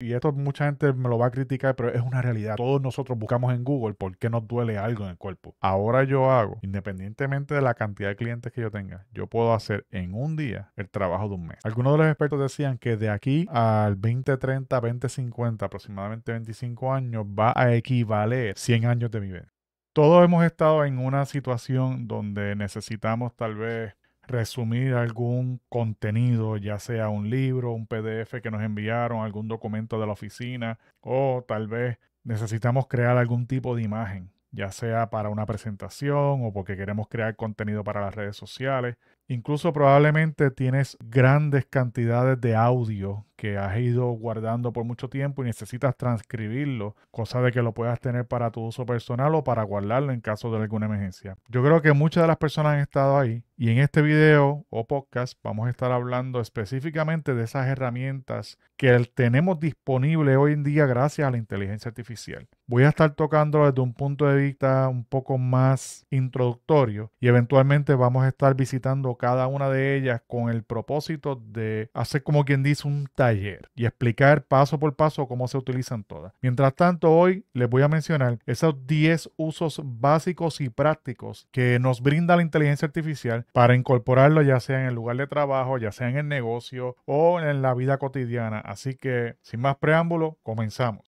y esto mucha gente me lo va a criticar, pero es una realidad. Todos nosotros buscamos en Google por qué nos duele algo en el cuerpo. Ahora yo hago, independientemente de la cantidad de clientes que yo tenga, yo puedo hacer en un día el trabajo de un mes. Algunos de los expertos decían que de aquí al 2030, 2050, aproximadamente 25 años, va a equivaler 100 años de mi vida. Todos hemos estado en una situación donde necesitamos tal vez resumir algún contenido, ya sea un libro, un PDF que nos enviaron, algún documento de la oficina o tal vez necesitamos crear algún tipo de imagen, ya sea para una presentación o porque queremos crear contenido para las redes sociales. Incluso probablemente tienes grandes cantidades de audio que has ido guardando por mucho tiempo y necesitas transcribirlo, cosa de que lo puedas tener para tu uso personal o para guardarlo en caso de alguna emergencia. Yo creo que muchas de las personas han estado ahí y en este video o podcast vamos a estar hablando específicamente de esas herramientas que tenemos disponibles hoy en día gracias a la inteligencia artificial. Voy a estar tocando desde un punto de vista un poco más introductorio y eventualmente vamos a estar visitando cada una de ellas con el propósito de hacer como quien dice un Ayer y explicar paso por paso cómo se utilizan todas. Mientras tanto, hoy les voy a mencionar esos 10 usos básicos y prácticos que nos brinda la inteligencia artificial para incorporarlo ya sea en el lugar de trabajo, ya sea en el negocio o en la vida cotidiana. Así que, sin más preámbulo, comenzamos.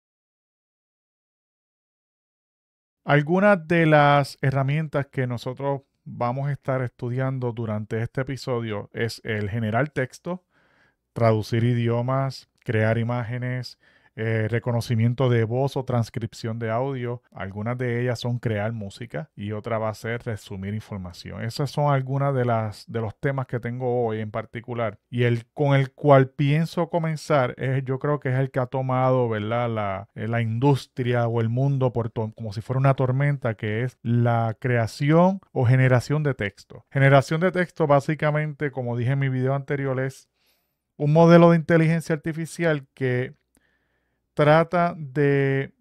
Algunas de las herramientas que nosotros vamos a estar estudiando durante este episodio es el general texto, traducir idiomas, crear imágenes, eh, reconocimiento de voz o transcripción de audio. Algunas de ellas son crear música y otra va a ser resumir información. Esas son algunas de, las, de los temas que tengo hoy en particular y el con el cual pienso comenzar es, yo creo que es el que ha tomado ¿verdad? La, eh, industria o el mundo por como si fuera una tormenta que es la creación o generación de texto. Generación de texto básicamente, como dije en mi video anterior, es un modelo de inteligencia artificial que trata de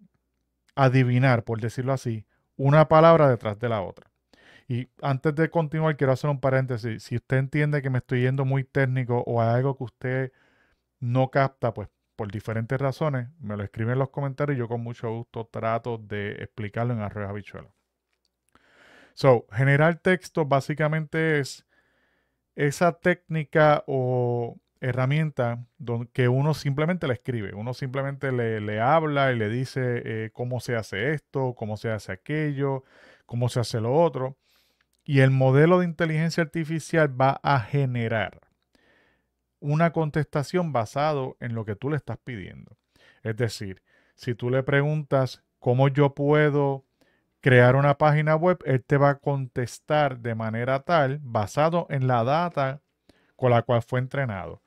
adivinar, por decirlo así, una palabra detrás de la otra. Y antes de continuar, quiero hacer un paréntesis. Si usted entiende que me estoy yendo muy técnico o hay algo que usted no capta, pues por diferentes razones, me lo escribe en los comentarios y yo con mucho gusto trato de explicarlo en arroz So, generar texto básicamente es esa técnica o herramienta que uno simplemente le escribe, uno simplemente le, habla y le dice eh, cómo se hace esto, cómo se hace aquello, cómo se hace lo otro. Y el modelo de inteligencia artificial va a generar una contestación basado en lo que tú le estás pidiendo. Es decir, si tú le preguntas cómo yo puedo crear una página web, él te va a contestar de manera tal, basado en la data con la cual fue entrenado.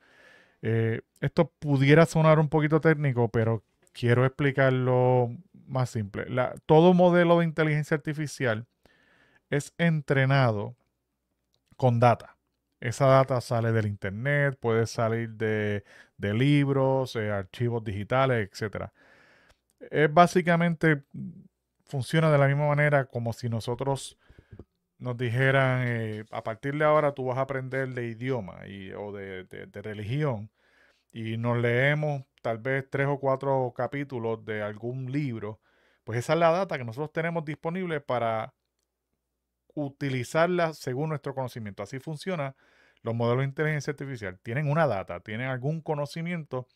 Eh, esto pudiera sonar un poquito técnico, pero quiero explicarlo más simple. todo modelo de inteligencia artificial es entrenado con data. Esa data sale del internet, puede salir de, libros, eh, archivos digitales, etc. Es básicamente, funciona de la misma manera como si nosotros nos dijeran, eh, a partir de ahora tú vas a aprender de idioma o de, religión, y nos leemos tal vez tres o cuatro capítulos de algún libro, pues esa es la data que nosotros tenemos disponible para utilizarla según nuestro conocimiento. Así funciona los modelos de inteligencia artificial. Tienen una data, tienen algún conocimiento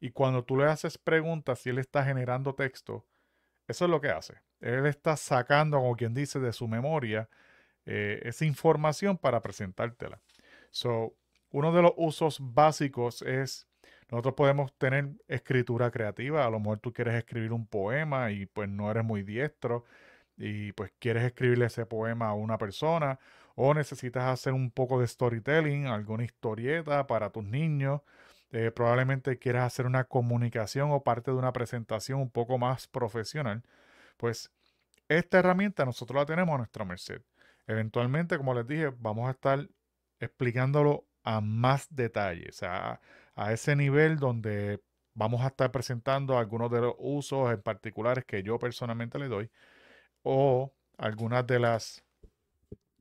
y cuando tú le haces preguntas si él está generando texto, eso es lo que hace. Él está sacando, como quien dice, de su memoria eh, esa información para presentártela. So, uno de los usos básicos es, nosotros podemos tener escritura creativa, a lo mejor tú quieres escribir un poema y pues no eres muy diestro y pues quieres escribirle ese poema a una persona o necesitas hacer un poco de storytelling, alguna historieta para tus niños. Eh, probablemente quieras hacer una comunicación o parte de una presentación un poco más profesional, pues esta herramienta nosotros la tenemos a nuestra merced. Eventualmente, como les dije, vamos a estar explicándolo a más detalle, o sea, a, ese nivel donde vamos a estar presentando algunos de los usos en particulares que yo personalmente le doy o algunas de las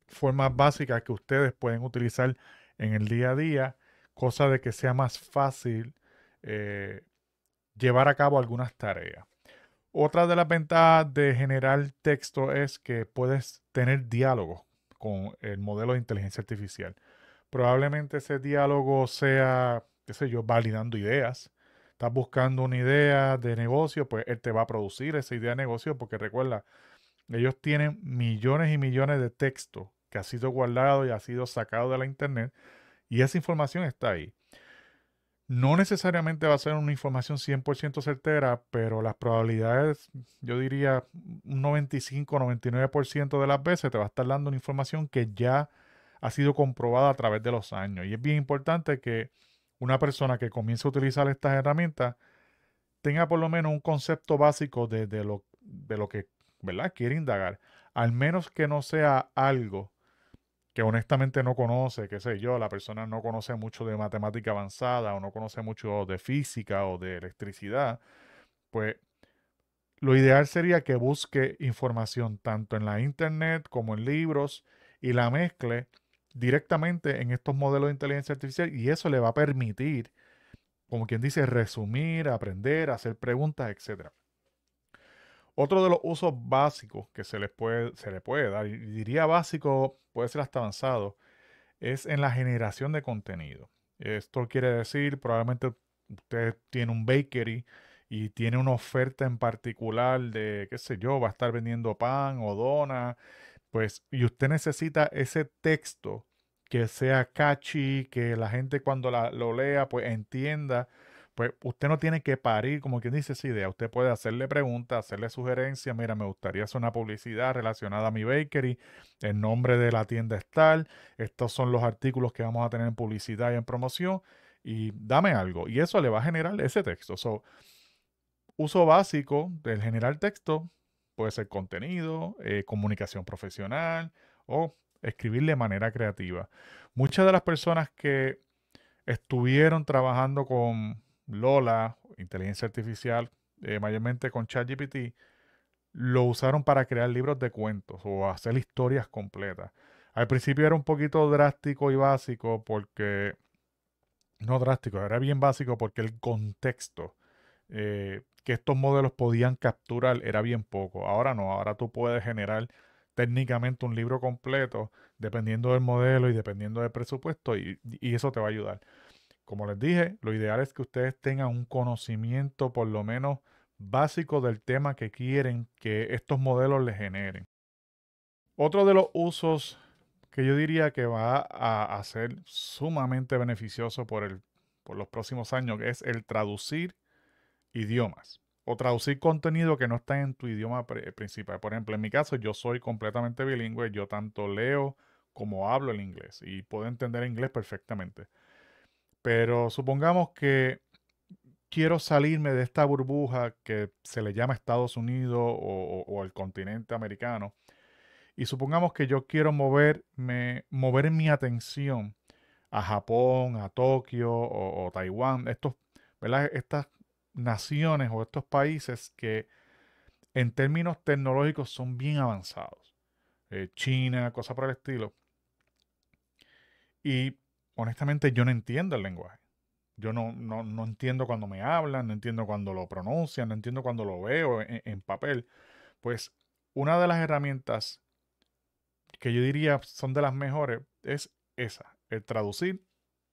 formas básicas que ustedes pueden utilizar en el día a día, cosa de que sea más fácil eh, llevar a cabo algunas tareas. Otra de las ventajas de generar texto es que puedes tener diálogo con el modelo de inteligencia artificial. Probablemente ese diálogo sea, qué sé yo, validando ideas. Estás buscando una idea de negocio, pues él te va a producir esa idea de negocio, porque recuerda, ellos tienen millones y millones de texto que ha sido guardado y ha sido sacado de la internet, y esa información está ahí. No necesariamente va a ser una información 100% certera, pero las probabilidades, yo diría un 95-99% de las veces te va a estar dando una información que ya ha sido comprobada a través de los años. Y es bien importante que una persona que comience a utilizar estas herramientas tenga por lo menos un concepto básico de, lo, de lo que ¿verdad? quiere indagar. Al menos que no sea algo que honestamente no conoce, qué sé yo, la persona no conoce mucho de matemática avanzada o no conoce mucho de física o de electricidad, pues lo ideal sería que busque información tanto en la internet como en libros y la mezcle directamente en estos modelos de inteligencia artificial y eso le va a permitir, como quien dice, resumir, aprender, hacer preguntas, etcétera. Otro de los usos básicos que se les puede, se le puede dar, diría básico, puede ser hasta avanzado, es en la generación de contenido. Esto quiere decir, probablemente usted tiene un bakery y tiene una oferta en particular de, qué sé yo, va a estar vendiendo pan o dona, pues, y usted necesita ese texto que sea catchy, que la gente cuando lo lea, pues entienda pues usted no tiene que parir, como quien dice, esa idea. Usted puede hacerle preguntas, hacerle sugerencias. Mira, me gustaría hacer una publicidad relacionada a mi bakery, el nombre de la tienda es tal, estos son los artículos que vamos a tener en publicidad y en promoción, y dame algo. Y eso le va a generar ese texto. uso básico del generar texto puede ser contenido, eh, comunicación profesional o escribir de manera creativa. Muchas de las personas que estuvieron trabajando con Lola, inteligencia artificial, eh, mayormente con ChatGPT, lo usaron para crear libros de cuentos o hacer historias completas. Al principio era un poquito drástico y básico porque, no drástico, era bien básico porque el contexto eh, que estos modelos podían capturar era bien poco. Ahora no, ahora tú puedes generar técnicamente un libro completo dependiendo del modelo y dependiendo del presupuesto y eso te va a ayudar. Como les dije, lo ideal es que ustedes tengan un conocimiento por lo menos básico del tema que quieren que estos modelos les generen. Otro de los usos que yo diría que va a, ser sumamente beneficioso por, por los próximos años es el traducir idiomas o traducir contenido que no está en tu idioma principal. Por ejemplo, en mi caso yo soy completamente bilingüe, yo tanto leo como hablo el inglés y puedo entender inglés perfectamente. Pero supongamos que quiero salirme de esta burbuja que se le llama Estados Unidos o, el continente americano. Y supongamos que yo quiero moverme, mover mi atención a Japón, a Tokio o, Taiwán, estos, estas naciones o estos países que en términos tecnológicos son bien avanzados. Eh, China, cosas por el estilo. Y honestamente yo no entiendo el lenguaje. Yo no, no, entiendo cuando me hablan, no entiendo cuando lo pronuncian, no entiendo cuando lo veo en, papel. Pues una de las herramientas que yo diría son de las mejores es esa, el traducir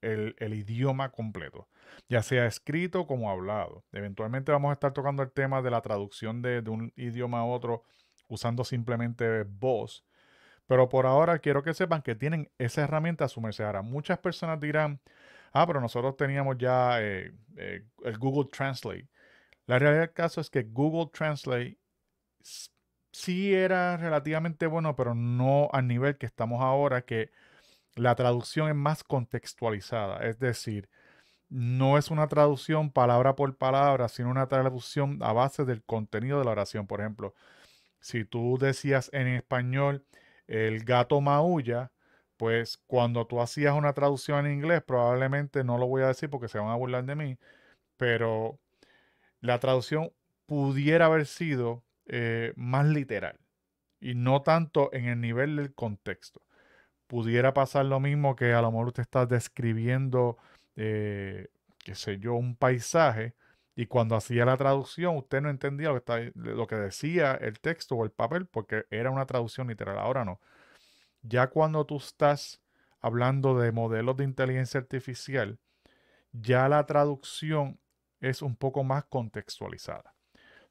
el, idioma completo, ya sea escrito como hablado. Eventualmente vamos a estar tocando el tema de la traducción de un idioma a otro usando simplemente voz, pero por ahora quiero que sepan que tienen esa herramienta a su merced. Ahora, muchas personas dirán, ah, pero nosotros teníamos ya eh, eh, el Google Translate. La realidad del caso es que Google Translate sí era relativamente bueno, pero no al nivel que estamos ahora, que la traducción es más contextualizada. Es decir, no es una traducción palabra por palabra, sino una traducción a base del contenido de la oración. Por ejemplo, si tú decías en español, el gato maulla, pues cuando tú hacías una traducción en inglés, probablemente no lo voy a decir porque se van a burlar de mí, pero la traducción pudiera haber sido eh, más literal y no tanto en el nivel del contexto. Pudiera pasar lo mismo que a lo mejor usted estás describiendo, eh, qué sé yo, un paisaje y cuando hacía la traducción, usted no entendía lo que, decía el texto o el papel porque era una traducción literal. Ahora no. Ya cuando tú estás hablando de modelos de inteligencia artificial, ya la traducción es un poco más contextualizada.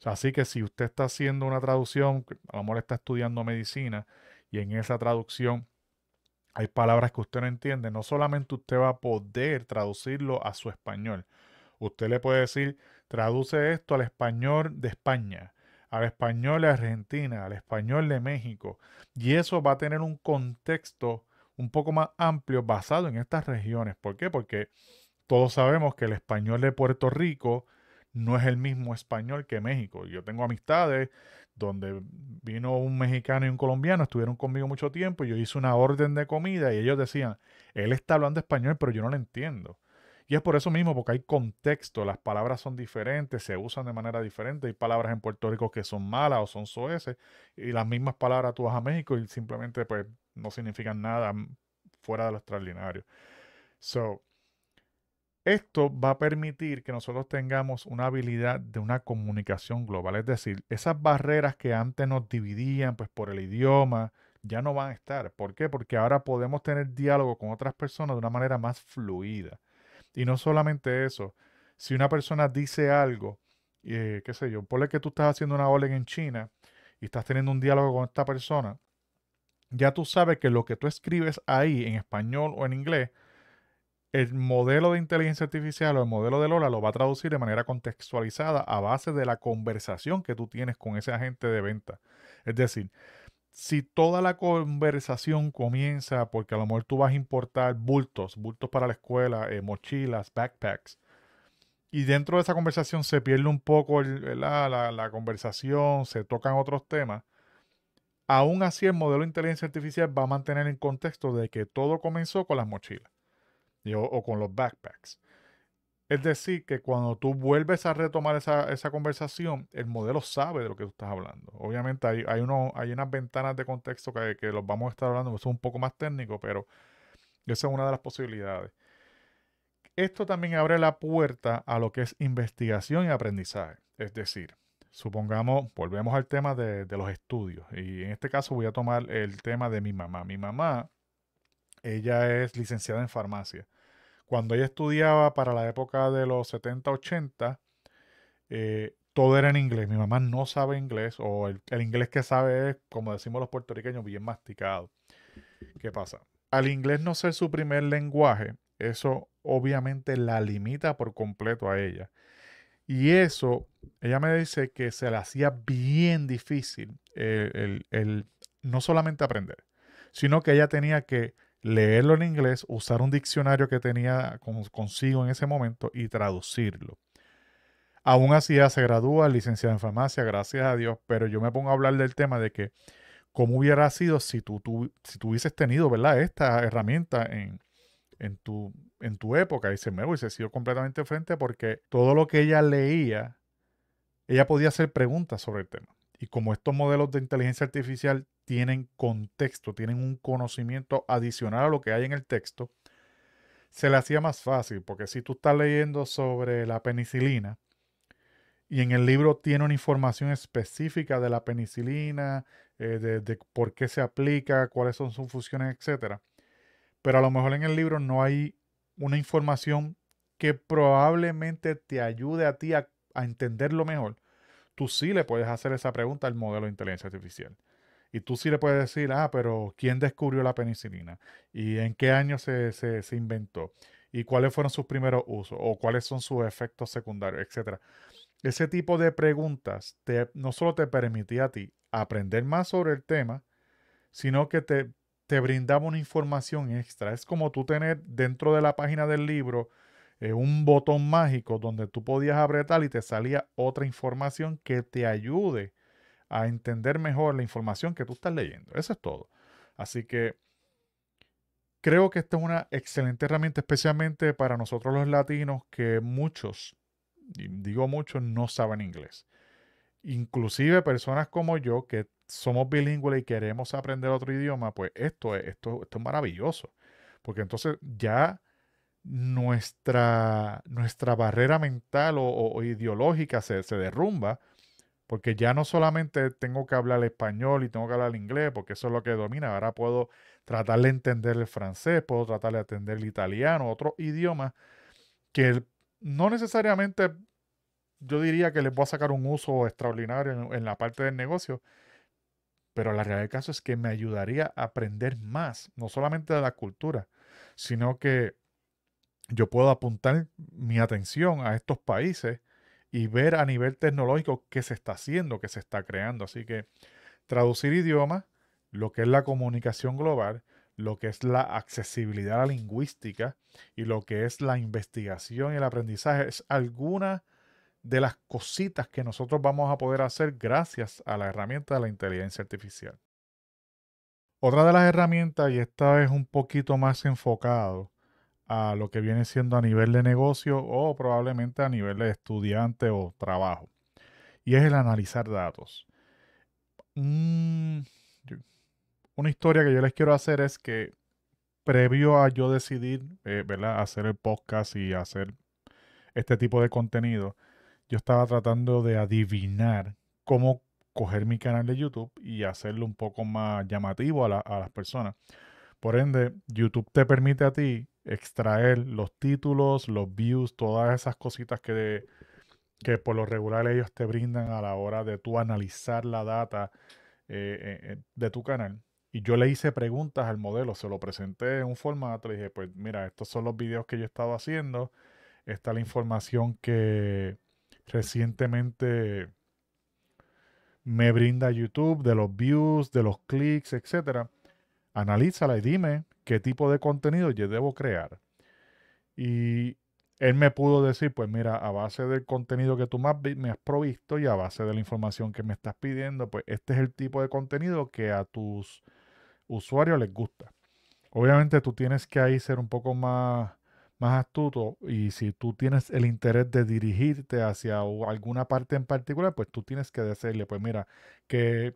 así que si usted está haciendo una traducción, a lo mejor está estudiando medicina y en esa traducción hay palabras que usted no entiende, no solamente usted va a poder traducirlo a su español, Usted le puede decir, traduce esto al español de España, al español de Argentina, al español de México. Y eso va a tener un contexto un poco más amplio basado en estas regiones. ¿Por qué? Porque todos sabemos que el español de Puerto Rico no es el mismo español que México. Yo tengo amistades donde vino un mexicano y un colombiano, estuvieron conmigo mucho tiempo yo hice una orden de comida y ellos decían, él está hablando español, pero yo no lo entiendo. Y es por eso mismo, porque hay contexto, las palabras son diferentes, se usan de manera diferente. Hay palabras en Puerto Rico que son malas o son soeces, y las mismas palabras tú vas a México y simplemente pues no significan nada fuera de lo extraordinario. So, esto va a permitir que nosotros tengamos una habilidad de una comunicación global, es decir, esas barreras que antes nos dividían pues por el idioma, ya no van a estar. ¿Por qué? Porque ahora podemos tener diálogo con otras personas de una manera más fluida. Y no solamente eso, si una persona dice algo, eh, qué sé yo, por que tú estás haciendo una orden en China y estás teniendo un diálogo con esta persona, ya tú sabes que lo que tú escribes ahí en español o en inglés, el modelo de inteligencia artificial o el modelo de Lola lo va a traducir de manera contextualizada a base de la conversación que tú tienes con ese agente de venta. Es decir, si toda la conversación comienza, porque a lo mejor tú vas a importar bultos, bultos para la escuela, eh, mochilas, backpacks, y dentro de esa conversación se pierde un poco la, conversación, se tocan otros temas, aún así el modelo de inteligencia artificial va a mantener el contexto de que todo comenzó con las mochilas o con los backpacks. Es decir, que cuando tú vuelves a retomar esa, conversación, el modelo sabe de lo que tú estás hablando. Obviamente hay, hay, uno, hay unas ventanas de contexto que, los vamos a estar hablando, eso es un poco más técnico, pero esa es una de las posibilidades. Esto también abre la puerta a lo que es investigación y aprendizaje. Es decir, supongamos, volvemos al tema de, de los estudios. Y en este caso voy a tomar el tema de mi mamá. Mi mamá, ella es licenciada en farmacia. Cuando ella estudiaba para la época de los 70, 80, eh, todo era en inglés. Mi mamá no sabe inglés, o el, inglés que sabe es, como decimos los puertorriqueños, bien masticado. ¿Qué pasa? Al inglés no ser su primer lenguaje, eso obviamente la limita por completo a ella. Y eso, ella me dice que se le hacía bien difícil eh, el no solamente aprender, sino que ella tenía que leerlo en inglés, usar un diccionario que tenía consigo en ese momento y traducirlo. Aún así, ya se gradúa, licenciada en farmacia, gracias a Dios, pero yo me pongo a hablar del tema de que cómo hubiera sido si tú, hubieses tenido ¿verdad? esta herramienta en, tu, época. Y se me hubiese sido completamente frente porque todo lo que ella leía, ella podía hacer preguntas sobre el tema. Y como estos modelos de inteligencia artificial tienen contexto, tienen un conocimiento adicional a lo que hay en el texto, se le hacía más fácil, porque si tú estás leyendo sobre la penicilina y en el libro tiene una información específica de la penicilina, eh, de, por qué se aplica, cuáles son sus funciones, etc. Pero a lo mejor en el libro no hay una información que probablemente te ayude a ti a, a entenderlo mejor. Tú sí le puedes hacer esa pregunta al modelo de inteligencia artificial. Y tú sí le puedes decir, ah, pero ¿quién descubrió la penicilina? ¿Y en qué año se, inventó? ¿Y cuáles fueron sus primeros usos? ¿O cuáles son sus efectos secundarios? Etcétera. Ese tipo de preguntas te, no solo te permitía a ti aprender más sobre el tema, sino que te, te brindaba una información extra. Es como tú tener dentro de la página del libro eh, un botón mágico donde tú podías apretar y te salía otra información que te ayude a entender mejor la información que tú estás leyendo. Eso es todo. Así que creo que esta es una excelente herramienta, especialmente para nosotros los latinos, que muchos, digo muchos, no saben inglés. Inclusive personas como yo, que somos bilingües y queremos aprender otro idioma, pues esto es, esto, es maravilloso. Porque entonces ya nuestra, nuestra barrera mental o, ideológica se derrumba porque ya no solamente tengo que hablar español y tengo que hablar inglés, porque eso es lo que domina. Ahora puedo tratar de entender el francés, puedo tratar de entender el italiano, otro idioma que no necesariamente yo diría que les voy a sacar un uso extraordinario en, la parte del negocio, pero la realidad del caso es que me ayudaría a aprender más, no solamente de la cultura, sino que yo puedo apuntar mi atención a estos países y ver a nivel tecnológico qué se está haciendo, qué se está creando. Así que traducir idiomas, lo que es la comunicación global, lo que es la accesibilidad a la lingüística y lo que es la investigación y el aprendizaje es alguna de las cositas que nosotros vamos a poder hacer gracias a la herramienta de la inteligencia artificial. Otra de las herramientas, y esta es un poquito más enfocado a lo que viene siendo a nivel de negocio o probablemente a nivel de estudiante o trabajo. Y es el analizar datos. Mm, una historia que yo les quiero hacer es que previo a yo decidir eh, hacer el podcast y hacer este tipo de contenido, yo estaba tratando de adivinar cómo coger mi canal de YouTube y hacerlo un poco más llamativo a las personas. Por ende, YouTube te permite a ti extraer los títulos, los views, todas esas cositas que, por lo regular ellos te brindan a la hora de tú analizar la data eh, eh, eh, de tu canal. Y yo le hice preguntas al modelo, se lo presenté en un formato, le dije, pues mira, estos son los videos que yo he estado haciendo, esta la información que recientemente me brinda YouTube de los views, de los clics, etc Analízala y dime qué tipo de contenido yo debo crear. Y él me pudo decir, pues mira, a base del contenido que tú me has provisto y a base de la información que me estás pidiendo, pues este es el tipo de contenido que a tus usuarios les gusta. Obviamente tú tienes que ahí ser un poco más, más astuto y si tú tienes el interés de dirigirte hacia alguna parte en particular, pues tú tienes que decirle, pues mira, que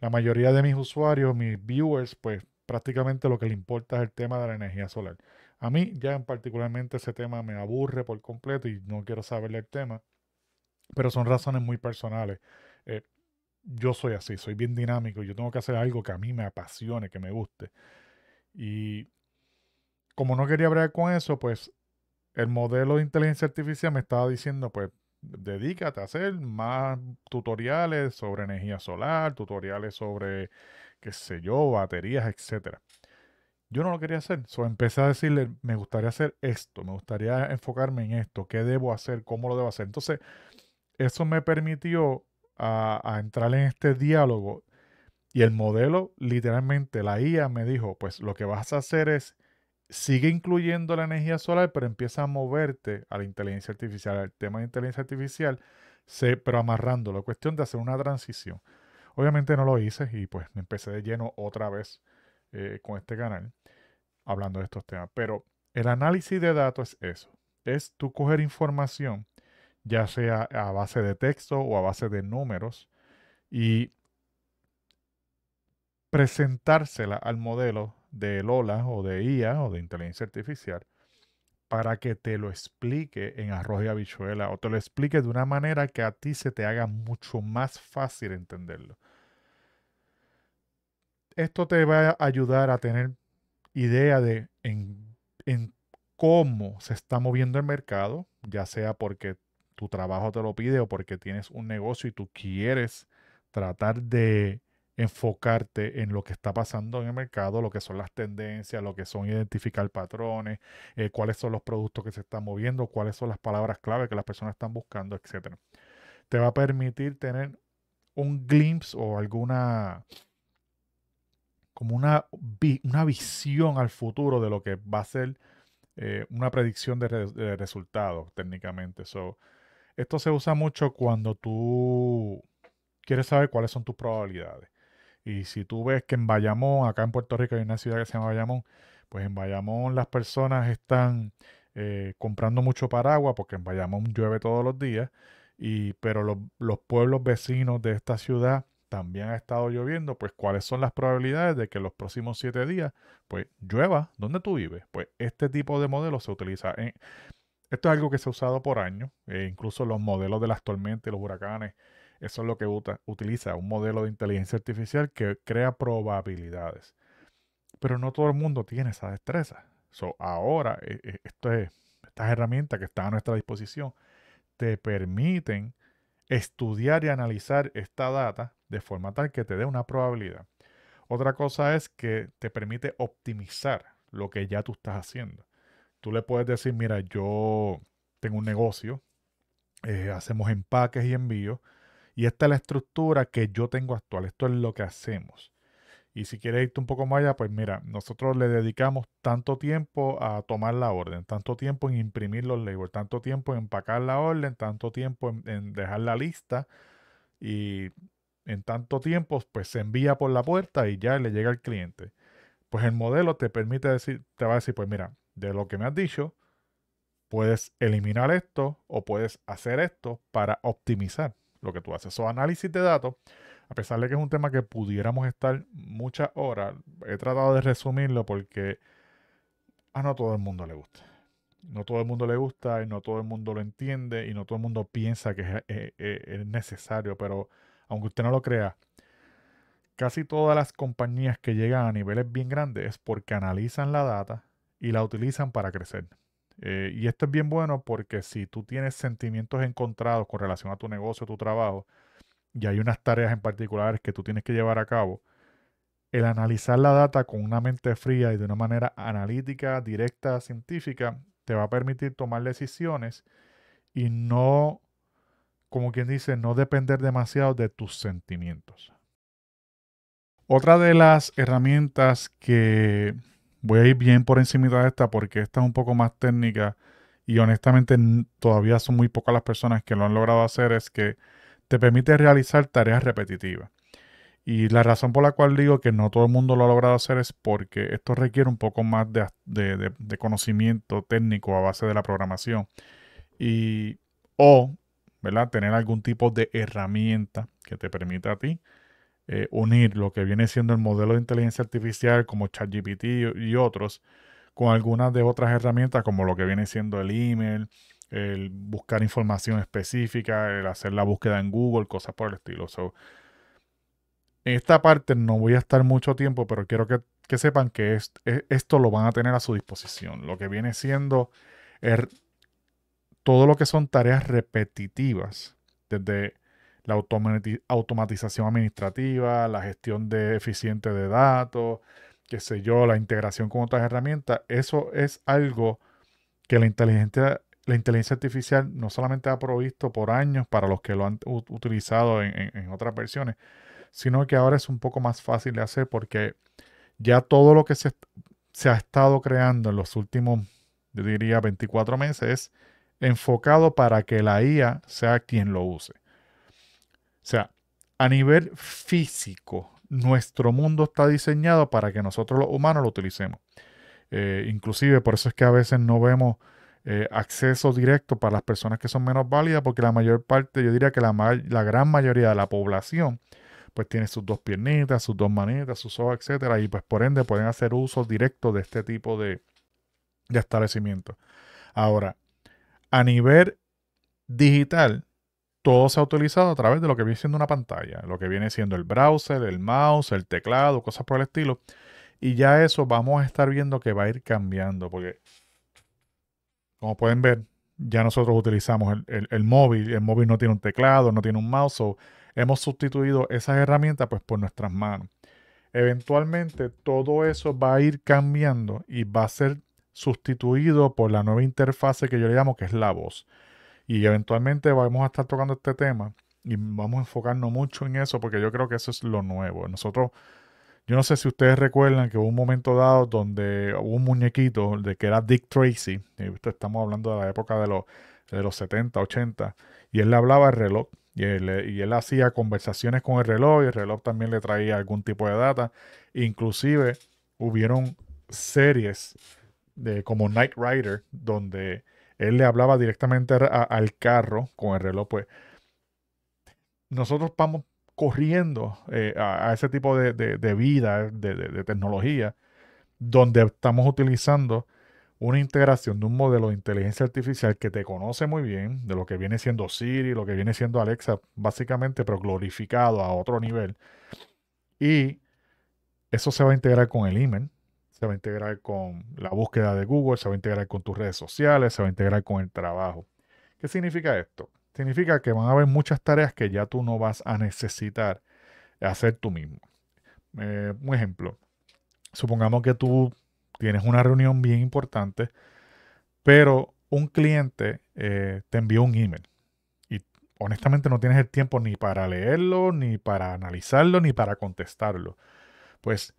la mayoría de mis usuarios, mis viewers, pues prácticamente lo que le importa es el tema de la energía solar. A mí ya en particularmente ese tema me aburre por completo y no quiero saberle el tema, pero son razones muy personales. Eh, yo soy así, soy bien dinámico, yo tengo que hacer algo que a mí me apasione, que me guste. Y como no quería hablar con eso, pues el modelo de inteligencia artificial me estaba diciendo, pues dedícate a hacer más tutoriales sobre energía solar, tutoriales sobre que sé yo, baterías, etc. Yo no lo quería hacer. So, empecé a decirle, me gustaría hacer esto, me gustaría enfocarme en esto, qué debo hacer, cómo lo debo hacer. Entonces, eso me permitió a, entrar en este diálogo y el modelo, literalmente, la IA me dijo, pues lo que vas a hacer es sigue incluyendo la energía solar, pero empieza a moverte a la inteligencia artificial, al tema de inteligencia artificial, se, pero la Cuestión de hacer una transición. Obviamente no lo hice y pues me empecé de lleno otra vez eh, con este canal hablando de estos temas. Pero el análisis de datos es eso. Es tú coger información, ya sea a base de texto o a base de números, y presentársela al modelo de Lola o de IA o de inteligencia artificial para que te lo explique en arroz y habichuela o te lo explique de una manera que a ti se te haga mucho más fácil entenderlo. Esto te va a ayudar a tener idea de en, en cómo se está moviendo el mercado, ya sea porque tu trabajo te lo pide o porque tienes un negocio y tú quieres tratar de enfocarte en lo que está pasando en el mercado, lo que son las tendencias, lo que son identificar patrones, eh, cuáles son los productos que se están moviendo, cuáles son las palabras clave que las personas están buscando, etc. Te va a permitir tener un glimpse o alguna como una, una visión al futuro de lo que va a ser eh, una predicción de, resultados técnicamente. esto se usa mucho cuando tú quieres saber cuáles son tus probabilidades. Y si tú ves que en Bayamón, acá en Puerto Rico hay una ciudad que se llama Bayamón, pues en Bayamón las personas están eh, comprando mucho paraguas porque en Bayamón llueve todos los días, y, pero los, pueblos vecinos de esta ciudad también ha estado lloviendo, pues cuáles son las probabilidades de que en los próximos siete días, pues llueva ¿Dónde tú vives. Pues este tipo de modelo se utiliza. esto es algo que se ha usado por años, e incluso los modelos de las tormentas y los huracanes eso es lo que utiliza un modelo de inteligencia artificial que crea probabilidades. Pero no todo el mundo tiene esa destreza. ahora, eh, eh, estas herramientas que están a nuestra disposición te permiten estudiar y analizar esta data de forma tal que te dé una probabilidad. Otra cosa es que te permite optimizar lo que ya tú estás haciendo. Tú le puedes decir, mira, yo tengo un negocio, eh, hacemos empaques y envíos, y esta es la estructura que yo tengo actual. Esto es lo que hacemos. Y si quieres irte un poco más allá, pues mira, nosotros le dedicamos tanto tiempo a tomar la orden, tanto tiempo en imprimir los labels, tanto tiempo en empacar la orden, tanto tiempo en, dejar la lista y en tanto tiempo pues se envía por la puerta y ya le llega al cliente. Pues el modelo te permite decir, te va a decir, pues mira, de lo que me has dicho, puedes eliminar esto o puedes hacer esto para optimizar lo que tú haces. o análisis de datos, a pesar de que es un tema que pudiéramos estar muchas horas, he tratado de resumirlo porque a no todo el mundo le gusta. No todo el mundo le gusta y no todo el mundo lo entiende y no todo el mundo piensa que es, eh, eh, eh, es necesario, pero aunque usted no lo crea, casi todas las compañías que llegan a niveles bien grandes es porque analizan la data y la utilizan para crecer. Eh, y esto es bien bueno porque si tú tienes sentimientos encontrados con relación a tu negocio, tu trabajo, y hay unas tareas en particulares que tú tienes que llevar a cabo, el analizar la data con una mente fría y de una manera analítica, directa, científica, te va a permitir tomar decisiones y no, como quien dice, no depender demasiado de tus sentimientos. Otra de las herramientas que Voy a ir bien por encima de esta porque esta es un poco más técnica y honestamente todavía son muy pocas las personas que lo han logrado hacer, es que te permite realizar tareas repetitivas. Y la razón por la cual digo que no todo el mundo lo ha logrado hacer es porque esto requiere un poco más de, conocimiento técnico a base de la programación. Y, o, ¿verdad? Tener algún tipo de herramienta que te permita a ti eh, unir lo que viene siendo el modelo de inteligencia artificial como ChatGPT y, otros con algunas de otras herramientas como lo que viene siendo el email, el buscar información específica, el hacer la búsqueda en Google, cosas por el estilo. en esta parte no voy a estar mucho tiempo, pero quiero que, sepan que e, esto lo van a tener a su disposición. Lo que viene siendo er, todo lo que son tareas repetitivas, desde la automatización administrativa, la gestión de eficiente de datos, qué sé yo, la integración con otras herramientas, eso es algo que la inteligencia, la inteligencia artificial no solamente ha provisto por años para los que lo han utilizado en, otras versiones, sino que ahora es un poco más fácil de hacer porque ya todo lo que se, se ha estado creando en los últimos, yo diría, 24 meses es enfocado para que la IA sea quien lo use. O sea, a nivel físico, nuestro mundo está diseñado para que nosotros los humanos lo utilicemos. Eh, inclusive por eso es que a veces no vemos eh, acceso directo para las personas que son menos válidas, porque la mayor parte, yo diría que la, gran mayoría de la población, pues tiene sus dos piernitas, sus dos manitas, sus ojos, etcétera, y pues por ende pueden hacer uso directo de este tipo de, de establecimiento. Ahora, a nivel digital, todo se ha utilizado a través de lo que viene siendo una pantalla, lo que viene siendo el browser, el mouse, el teclado, cosas por el estilo. Y ya eso vamos a estar viendo que va a ir cambiando, porque como pueden ver, ya nosotros utilizamos el, móvil, el móvil no tiene un teclado, no tiene un mouse, hemos sustituido esas herramientas pues, por nuestras manos. Eventualmente todo eso va a ir cambiando y va a ser sustituido por la nueva interfase que yo le llamo que es la voz. Y eventualmente vamos a estar tocando este tema y vamos a enfocarnos mucho en eso porque yo creo que eso es lo nuevo. Nosotros, yo no sé si ustedes recuerdan que hubo un momento dado donde hubo un muñequito de que era Dick Tracy, eh, estamos hablando de la época de los, de los 70, 80, y él le hablaba al reloj. Y él, hacía conversaciones con el reloj y el reloj también le traía algún tipo de data. Inclusive hubieron series de, como Knight Rider donde él le hablaba directamente al carro con el reloj, pues nosotros vamos corriendo eh, a, ese tipo de, vida, de, de, tecnología, donde estamos utilizando una integración de un modelo de inteligencia artificial que te conoce muy bien, de lo que viene siendo Siri, lo que viene siendo Alexa, básicamente, pero glorificado a otro nivel. Y eso se va a integrar con el email, se va a integrar con la búsqueda de Google, se va a integrar con tus redes sociales, se va a integrar con el trabajo. ¿Qué significa esto? Significa que van a haber muchas tareas que ya tú no vas a necesitar hacer tú mismo. Eh, un ejemplo, supongamos que tú tienes una reunión bien importante, pero un cliente eh, te envió un email y honestamente no tienes el tiempo ni para leerlo, ni para analizarlo, ni para contestarlo. Pues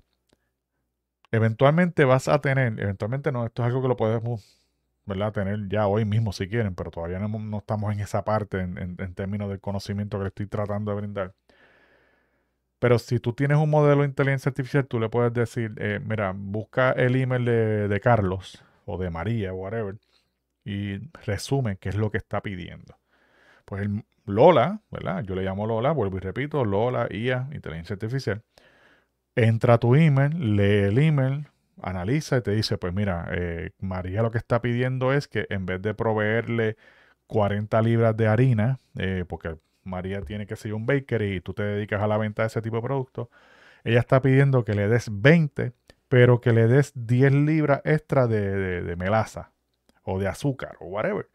eventualmente vas a tener, eventualmente no, esto es algo que lo podemos ¿verdad? tener ya hoy mismo si quieren, pero todavía no, estamos en esa parte en, términos del conocimiento que le estoy tratando de brindar. Pero si tú tienes un modelo de inteligencia artificial, tú le puedes decir, eh, mira, busca el email de, Carlos o de María, o whatever, y resume qué es lo que está pidiendo. Pues Lola, ¿verdad? Yo le llamo Lola, vuelvo y repito, Lola, IA, inteligencia artificial, entra tu email, lee el email, analiza y te dice, pues mira, eh, María lo que está pidiendo es que en vez de proveerle 40 libras de harina, eh, porque María tiene que ser un bakery y tú te dedicas a la venta de ese tipo de productos, ella está pidiendo que le des 20, pero que le des 10 libras extra de, de melaza o de azúcar o whatever.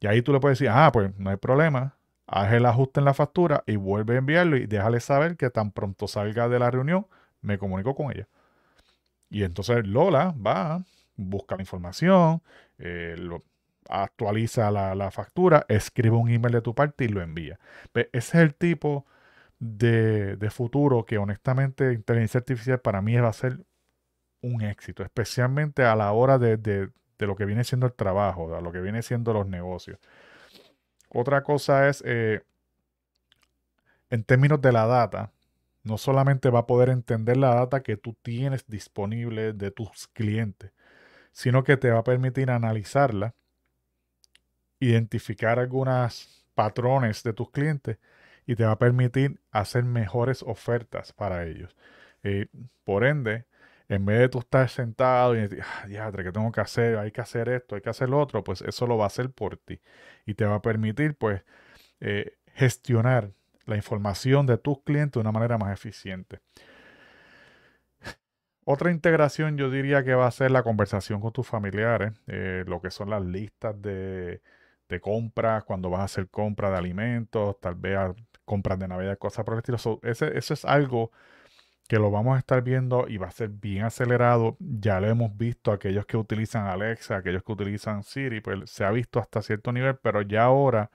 Y ahí tú le puedes decir, ah, pues no hay problema, haz el ajuste en la factura y vuelve a enviarlo y déjale saber que tan pronto salga de la reunión, me comunico con ella. Y entonces Lola va, busca la información, eh, lo, actualiza la, factura, escribe un email de tu parte y lo envía. ese es el tipo de, futuro que honestamente inteligencia artificial para mí va a ser un éxito, especialmente a la hora de, lo que viene siendo el trabajo, a lo que viene siendo los negocios. Otra cosa es, eh, en términos de la data, no solamente va a poder entender la data que tú tienes disponible de tus clientes, sino que te va a permitir analizarla, identificar algunos patrones de tus clientes y te va a permitir hacer mejores ofertas para ellos. Eh, por ende, en vez de tú estar sentado y decir, ah, ¿qué tengo que hacer? Hay que hacer esto, hay que hacer lo otro, pues eso lo va a hacer por ti y te va a permitir, pues, eh, gestionar la información de tus clientes de una manera más eficiente. Otra integración yo diría que va a ser la conversación con tus familiares, eh, lo que son las listas de, compras, cuando vas a hacer compras de alimentos, tal vez compras de Navidad, cosas por el estilo. eso es algo que lo vamos a estar viendo y va a ser bien acelerado. Ya lo hemos visto, aquellos que utilizan Alexa, aquellos que utilizan Siri, pues se ha visto hasta cierto nivel, pero ya ahora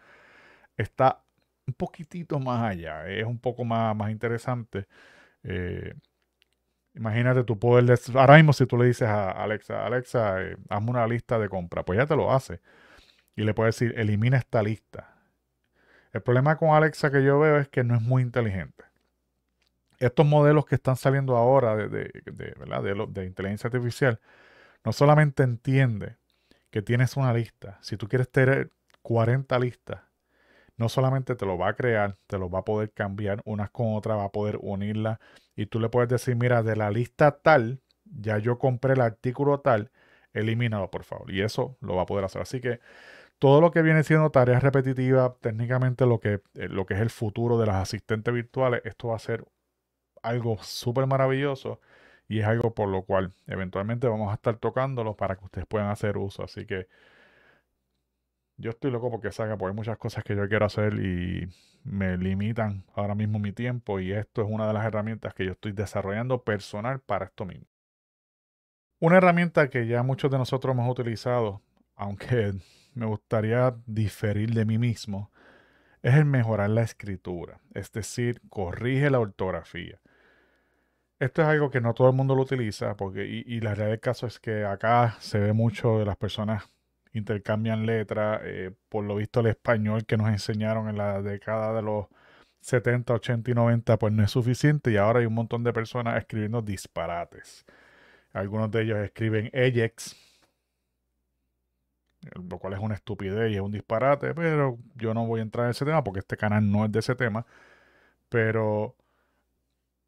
está un poquitito más allá, eh, es un poco más, interesante. Eh, imagínate tu poder de... Ahora mismo si tú le dices a Alexa, Alexa, eh, hazme una lista de compra, pues ya te lo hace. Y le puedes decir, elimina esta lista. El problema con Alexa que yo veo es que no es muy inteligente estos modelos que están saliendo ahora de, inteligencia artificial, no solamente entiende que tienes una lista, si tú quieres tener 40 listas, no solamente te lo va a crear, te lo va a poder cambiar unas con otras, va a poder unirlas y tú le puedes decir, mira, de la lista tal, ya yo compré el artículo tal, elimínalo por favor. Y eso lo va a poder hacer. Así que todo lo que viene siendo tareas repetitivas, técnicamente lo que, eh, lo que es el futuro de las asistentes virtuales, esto va a ser algo súper maravilloso y es algo por lo cual eventualmente vamos a estar tocándolo para que ustedes puedan hacer uso. Así que yo estoy loco porque salga, porque hay muchas cosas que yo quiero hacer y me limitan ahora mismo mi tiempo y esto es una de las herramientas que yo estoy desarrollando personal para esto mismo. Una herramienta que ya muchos de nosotros hemos utilizado, aunque me gustaría diferir de mí mismo, es el mejorar la escritura, es decir, corrige la ortografía esto es algo que no todo el mundo lo utiliza, porque, y, la realidad del caso es que acá se ve mucho de las personas intercambian letras, eh, por lo visto el español que nos enseñaron en la década de los 70, 80 y 90, pues no es suficiente y ahora hay un montón de personas escribiendo disparates. Algunos de ellos escriben EJEX, eh, lo cual es una estupidez y es un disparate, pero yo no voy a entrar en ese tema porque este canal no es de ese tema. Pero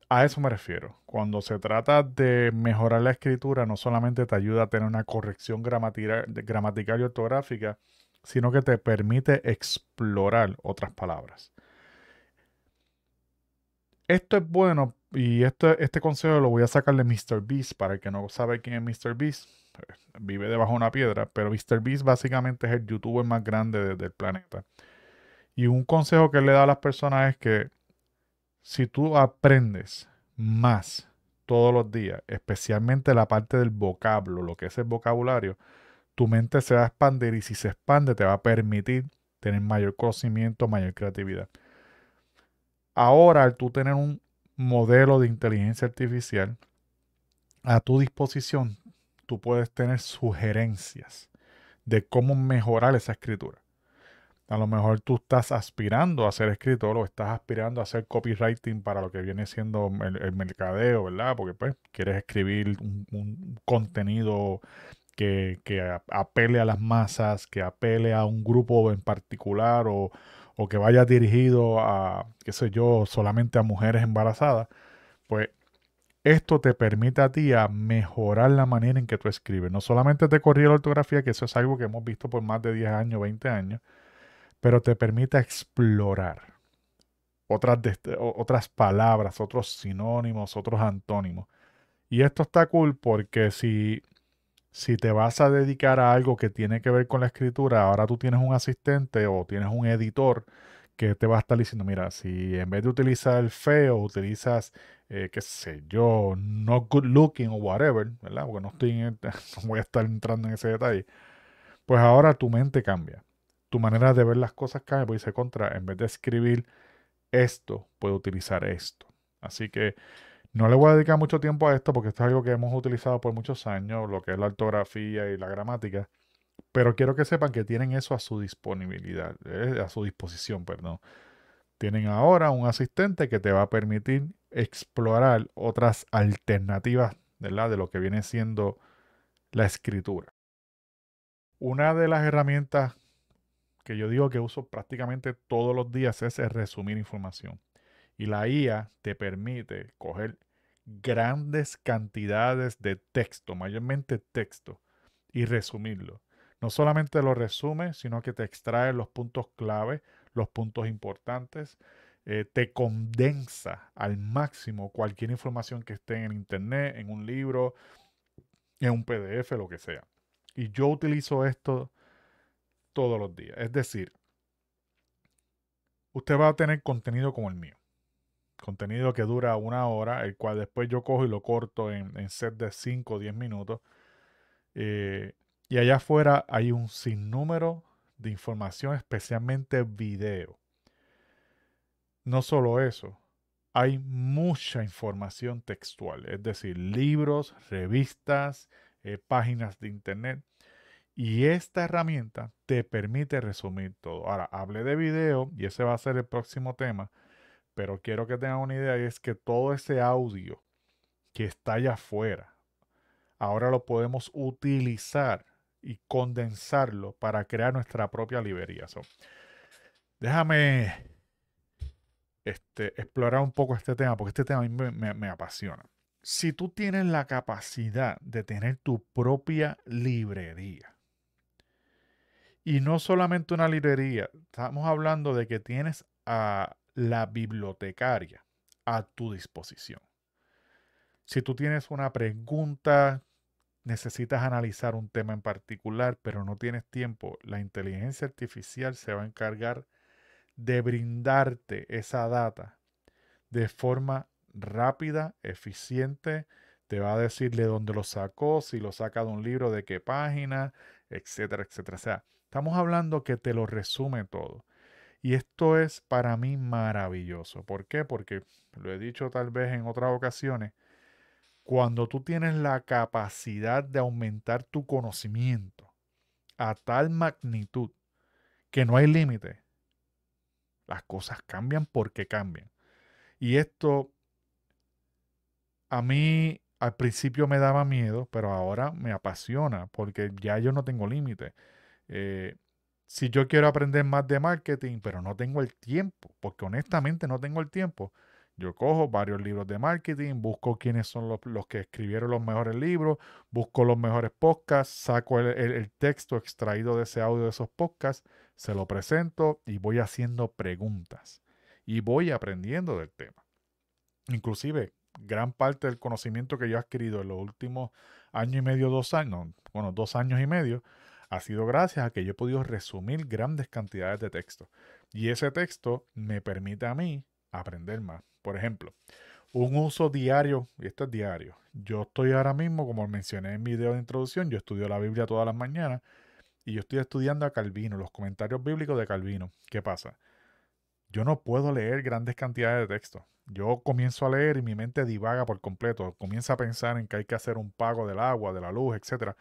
a eso me refiero. Cuando se trata de mejorar la escritura, no solamente te ayuda a tener una corrección gramatical y ortográfica, sino que te permite explorar otras palabras. Esto es bueno y este, consejo lo voy a sacar de Mr. Para el que no sabe quién es Mr. Beast, pues, vive debajo de una piedra, pero Mr. Beast básicamente es el youtuber más grande del planeta. Y un consejo que él le da a las personas es que si tú aprendes más todos los días, especialmente la parte del vocablo, lo que es el vocabulario, tu mente se va a expandir y si se expande te va a permitir tener mayor conocimiento, mayor creatividad. Ahora, al tú tener un modelo de inteligencia artificial a tu disposición, tú puedes tener sugerencias de cómo mejorar esa escritura. A lo mejor tú estás aspirando a ser escritor o estás aspirando a hacer copywriting para lo que viene siendo el, mercadeo, ¿verdad? Porque pues quieres escribir un, contenido que, apele a las masas, que apele a un grupo en particular o, o que vaya dirigido a, qué sé yo, solamente a mujeres embarazadas, pues esto te permite a ti a mejorar la manera en que tú escribes. No solamente te corriera la ortografía, que eso es algo que hemos visto por más de 10 años, 20 años, pero te permite explorar otras, otras palabras, otros sinónimos, otros antónimos. Y esto está cool porque si, si te vas a dedicar a algo que tiene que ver con la escritura, ahora tú tienes un asistente o tienes un editor que te va a estar diciendo, mira, si en vez de utilizar el feo, utilizas, eh, qué sé yo, no good looking o whatever, ¿verdad? Porque no, estoy no voy a estar entrando en ese detalle. Pues ahora tu mente cambia tu manera de ver las cosas cambia, puede dice contra, en vez de escribir esto, puedo utilizar esto. Así que no le voy a dedicar mucho tiempo a esto porque esto es algo que hemos utilizado por muchos años, lo que es la ortografía y la gramática, pero quiero que sepan que tienen eso a su disponibilidad, eh, a su disposición, perdón. Tienen ahora un asistente que te va a permitir explorar otras alternativas de lo que viene siendo la escritura. Una de las herramientas que yo digo que uso prácticamente todos los días es resumir información. Y la IA te permite coger grandes cantidades de texto, mayormente texto, y resumirlo. No solamente lo resume, sino que te extrae los puntos clave, los puntos importantes, eh, te condensa al máximo cualquier información que esté en internet, en un libro, en un PDF, lo que sea. Y yo utilizo esto todos los días. Es decir, usted va a tener contenido como el mío. Contenido que dura una hora, el cual después yo cojo y lo corto en, set de 5 o 10 minutos. Eh, y allá afuera hay un sinnúmero de información, especialmente video. No solo eso, hay mucha información textual, es decir, libros, revistas, eh, páginas de internet. Y esta herramienta te permite resumir todo. Ahora, hablé de video y ese va a ser el próximo tema, pero quiero que tengan una idea y es que todo ese audio que está allá afuera, ahora lo podemos utilizar y condensarlo para crear nuestra propia librería. déjame este, explorar un poco este tema, porque este tema a mí me apasiona. Si tú tienes la capacidad de tener tu propia librería, y no solamente una librería, estamos hablando de que tienes a la bibliotecaria a tu disposición. Si tú tienes una pregunta, necesitas analizar un tema en particular, pero no tienes tiempo, la inteligencia artificial se va a encargar de brindarte esa data de forma rápida, eficiente, te va a decirle dónde lo sacó, si lo saca de un libro, de qué página, etcétera, etcétera. O sea, Estamos hablando que te lo resume todo. Y esto es para mí maravilloso. ¿Por qué? Porque lo he dicho tal vez en otras ocasiones, cuando tú tienes la capacidad de aumentar tu conocimiento a tal magnitud que no hay límite, las cosas cambian porque cambian. Y esto a mí al principio me daba miedo, pero ahora me apasiona porque ya yo no tengo límite. Eh, si yo quiero aprender más de marketing, pero no tengo el tiempo, porque honestamente no tengo el tiempo, yo cojo varios libros de marketing, busco quiénes son los, que escribieron los mejores libros, busco los mejores podcasts, saco el, texto extraído de ese audio de esos podcasts, se lo presento y voy haciendo preguntas y voy aprendiendo del tema. Inclusive, gran parte del conocimiento que yo he adquirido en los últimos año y medio, dos años, bueno, dos años y medio, ha sido gracias a que yo he podido resumir grandes cantidades de texto. Y ese texto me permite a mí aprender más. Por ejemplo, un uso diario, y esto es diario. Yo estoy ahora mismo, como mencioné en mi video de introducción, yo estudio la Biblia todas las mañanas y yo estoy estudiando a Calvino, los comentarios bíblicos de Calvino. ¿Qué pasa? Yo no puedo leer grandes cantidades de texto. Yo comienzo a leer y mi mente divaga por completo. Comienza a pensar en que hay que hacer un pago del agua, de la luz, etc.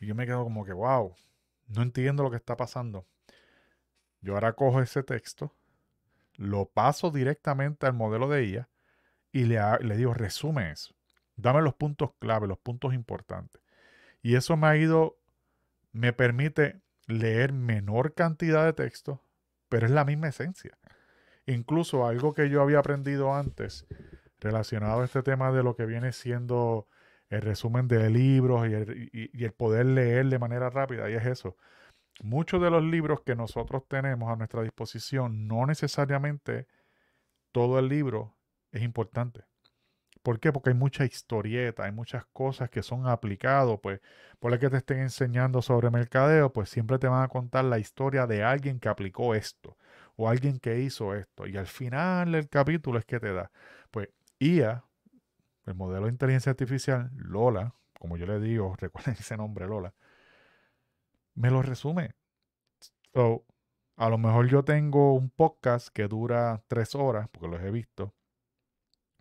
Y yo me quedo como que, wow, no entiendo lo que está pasando. Yo ahora cojo ese texto, lo paso directamente al modelo de ella y le, le digo, resume eso. Dame los puntos clave, los puntos importantes. Y eso me ha ido, me permite leer menor cantidad de texto, pero es la misma esencia. Incluso algo que yo había aprendido antes relacionado a este tema de lo que viene siendo el resumen de libros y el, poder leer de manera rápida, y es eso. Muchos de los libros que nosotros tenemos a nuestra disposición, no necesariamente todo el libro es importante. ¿Por qué? Porque hay mucha historieta, hay muchas cosas que son aplicadas. pues por la que te estén enseñando sobre mercadeo, pues siempre te van a contar la historia de alguien que aplicó esto o alguien que hizo esto y al final del capítulo es que te da. Pues IA el modelo de inteligencia artificial, Lola, como yo le digo, recuerden ese nombre, Lola, me lo resume. So, a lo mejor yo tengo un podcast que dura tres horas, porque los he visto.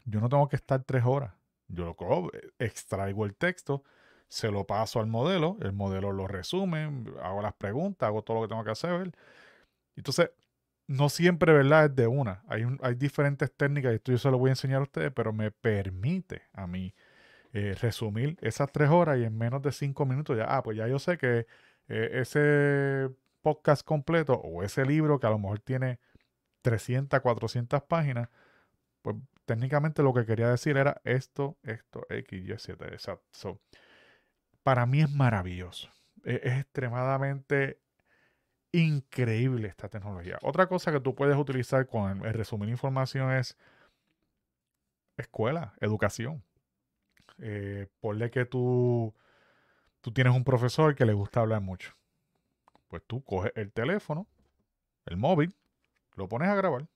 Yo no tengo que estar tres horas. Yo lo eh, extraigo el texto, se lo paso al modelo, el modelo lo resume, hago las preguntas, hago todo lo que tengo que hacer. Entonces, no siempre, ¿verdad? Es de una. Hay, hay diferentes técnicas y esto yo se lo voy a enseñar a ustedes, pero me permite a mí eh, resumir esas tres horas y en menos de cinco minutos ya, ah, pues ya yo sé que eh, ese podcast completo o ese libro que a lo mejor tiene 300, 400 páginas, pues técnicamente lo que quería decir era esto, esto, X, Y, Z. exacto. para mí es maravilloso. E, es extremadamente increíble esta tecnología. Otra cosa que tú puedes utilizar con el resumir información es escuela, educación. Eh, ponle que tú, tú tienes un profesor que le gusta hablar mucho. Pues tú coges el teléfono, el móvil, lo pones a grabar.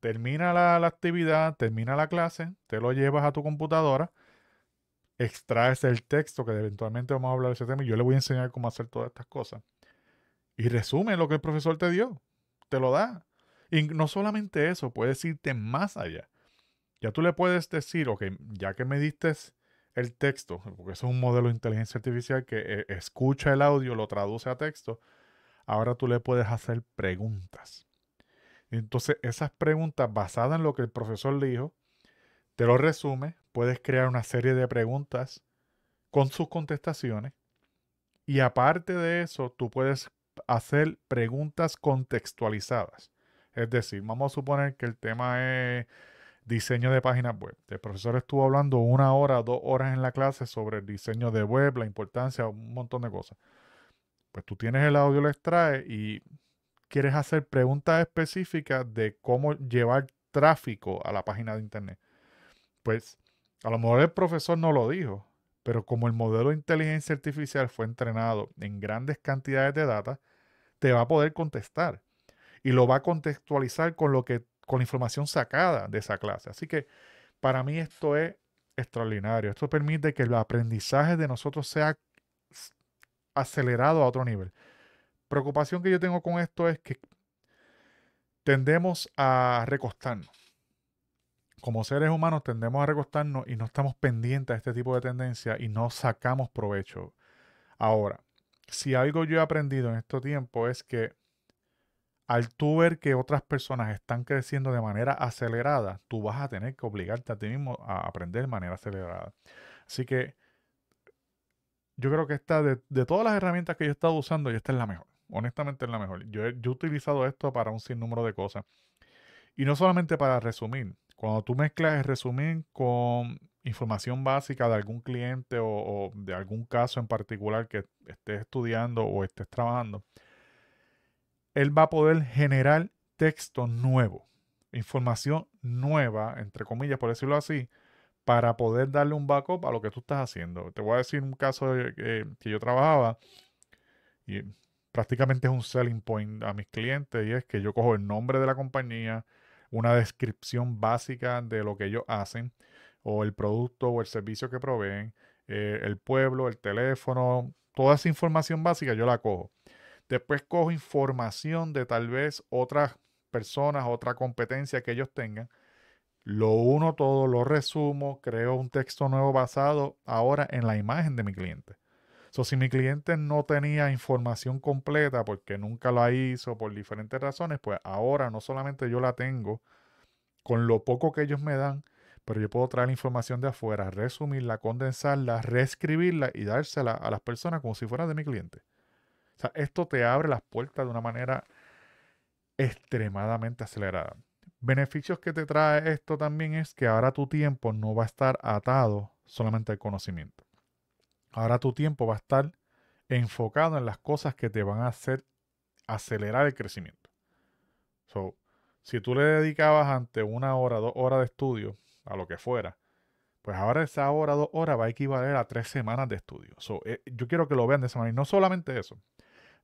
Termina la, la actividad, termina la clase, te lo llevas a tu computadora, extraes el texto, que eventualmente vamos a hablar de ese tema y yo le voy a enseñar cómo hacer todas estas cosas y resume lo que el profesor te dio, te lo da. Y no solamente eso, puedes irte más allá. Ya tú le puedes decir, ok, ya que me diste el texto, porque eso es un modelo de inteligencia artificial que eh, escucha el audio, lo traduce a texto, ahora tú le puedes hacer preguntas. Entonces, esas preguntas basadas en lo que el profesor le dijo, te lo resume, puedes crear una serie de preguntas con sus contestaciones y aparte de eso, tú puedes hacer preguntas contextualizadas. Es decir, vamos a suponer que el tema es diseño de páginas web. El profesor estuvo hablando una hora, dos horas en la clase sobre el diseño de web, la importancia, un montón de cosas. Pues tú tienes el audio, extrae y quieres hacer preguntas específicas de cómo llevar tráfico a la página de internet. Pues a lo mejor el profesor no lo dijo, pero como el modelo de inteligencia artificial fue entrenado en grandes cantidades de data, te va a poder contestar y lo va a contextualizar con lo que con la información sacada de esa clase. Así que para mí esto es extraordinario. Esto permite que el aprendizaje de nosotros sea acelerado a otro nivel. Preocupación que yo tengo con esto es que tendemos a recostarnos como seres humanos tendemos a recostarnos y no estamos pendientes a este tipo de tendencias y no sacamos provecho. Ahora, si algo yo he aprendido en este tiempo es que al tú ver que otras personas están creciendo de manera acelerada, tú vas a tener que obligarte a ti mismo a aprender de manera acelerada. Así que yo creo que esta, de, todas las herramientas que yo he estado usando, y esta es la mejor. Honestamente es la mejor. Yo yo he utilizado esto para un sinnúmero de cosas. Y no solamente para resumir, cuando tú mezclas el resumen con información básica de algún cliente o, de algún caso en particular que estés estudiando o estés trabajando, él va a poder generar texto nuevo, información nueva, entre comillas, por decirlo así, para poder darle un backup a lo que tú estás haciendo. Te voy a decir un caso eh, que yo trabajaba y prácticamente es un selling point a mis clientes y es que yo cojo el nombre de la compañía, una descripción básica de lo que ellos hacen o el producto o el servicio que proveen, eh, el pueblo, el teléfono, toda esa información básica yo la cojo. Después cojo información de tal vez otras personas, otra competencia que ellos tengan. Lo uno todo, lo resumo, creo un texto nuevo basado ahora en la imagen de mi cliente si mi cliente no tenía información completa porque nunca la hizo por diferentes razones, pues ahora no solamente yo la tengo con lo poco que ellos me dan, pero yo puedo traer la información de afuera, resumirla, condensarla, reescribirla y dársela a las personas como si fuera de mi cliente. O sea, esto te abre las puertas de una manera extremadamente acelerada. Beneficios que te trae esto también es que ahora tu tiempo no va a estar atado solamente al conocimiento. Ahora tu tiempo va a estar enfocado en las cosas que te van a hacer acelerar el crecimiento. So, si tú le dedicabas antes una hora, dos horas de estudio, a lo que fuera, pues ahora esa hora, dos horas va a equivaler a tres semanas de estudio. Eh, yo quiero que lo vean de esa manera. Y no solamente eso,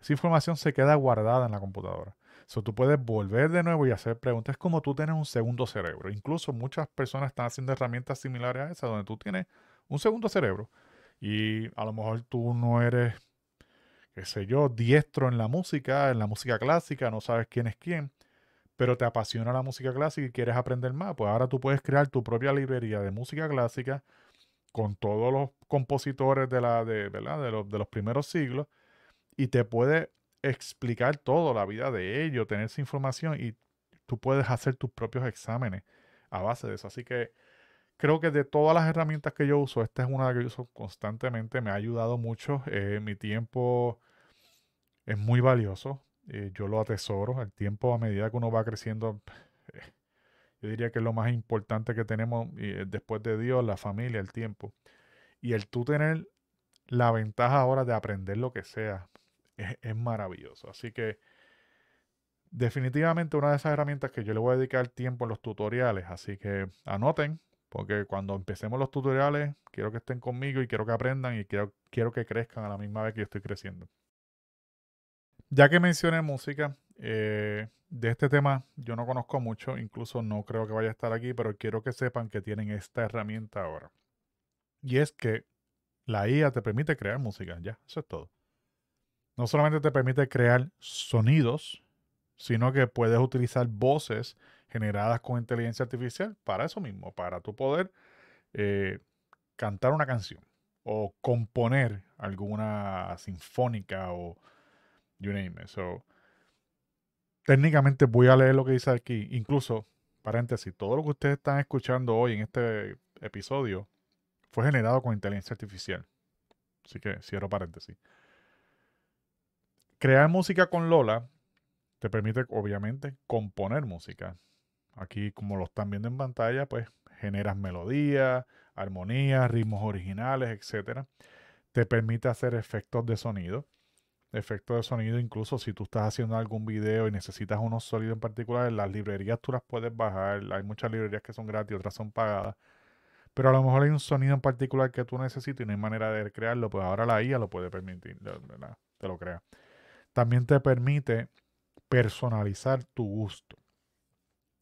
esa información se queda guardada en la computadora. So, tú puedes volver de nuevo y hacer preguntas. Es como tú tienes un segundo cerebro. Incluso muchas personas están haciendo herramientas similares a esas, donde tú tienes un segundo cerebro y a lo mejor tú no eres, qué sé yo, diestro en la música, en la música clásica, no sabes quién es quién, pero te apasiona la música clásica y quieres aprender más, pues ahora tú puedes crear tu propia librería de música clásica con todos los compositores de, la, ¿verdad? de, los, de los primeros siglos y te puede explicar todo, la vida de ellos, tener esa información y tú puedes hacer tus propios exámenes a base de eso. Así que Creo que de todas las herramientas que yo uso, esta es una que yo uso constantemente, me ha ayudado mucho. Eh, mi tiempo es muy valioso, eh, yo lo atesoro. El tiempo a medida que uno va creciendo, eh, yo diría que es lo más importante que tenemos después de Dios, la familia, el tiempo. Y el tú tener la ventaja ahora de aprender lo que sea es, es maravilloso. Así que definitivamente una de esas herramientas que yo le voy a dedicar tiempo en los tutoriales. Así que anoten, porque cuando empecemos los tutoriales, quiero que estén conmigo y quiero que aprendan y quiero, que crezcan a la misma vez que yo estoy creciendo. Ya que mencioné música, eh, de este tema yo no conozco mucho, incluso no creo que vaya a estar aquí, pero quiero que sepan que tienen esta herramienta ahora. Y es que la IA te permite crear música, ya, eso es todo. No solamente te permite crear sonidos, sino que puedes utilizar voces generadas con inteligencia artificial para eso mismo, para tu poder eh, cantar una canción o componer alguna sinfónica o you name it. técnicamente voy a leer lo que dice aquí. Incluso, paréntesis, todo lo que ustedes están escuchando hoy en este episodio fue generado con inteligencia artificial. Así que cierro paréntesis. Crear música con Lola te permite obviamente componer música. Aquí como lo están viendo en pantalla, pues generas melodías, armonías, ritmos originales, etc. Te permite hacer efectos de sonido. Efectos de sonido, incluso si tú estás haciendo algún video y necesitas unos sonidos en particular, las librerías tú las puedes bajar. Hay muchas librerías que son gratis, otras son pagadas. Pero a lo mejor hay un sonido en particular que tú necesitas y no hay manera de crearlo, pues ahora la IA lo puede permitir, te lo crea. También te permite personalizar tu gusto.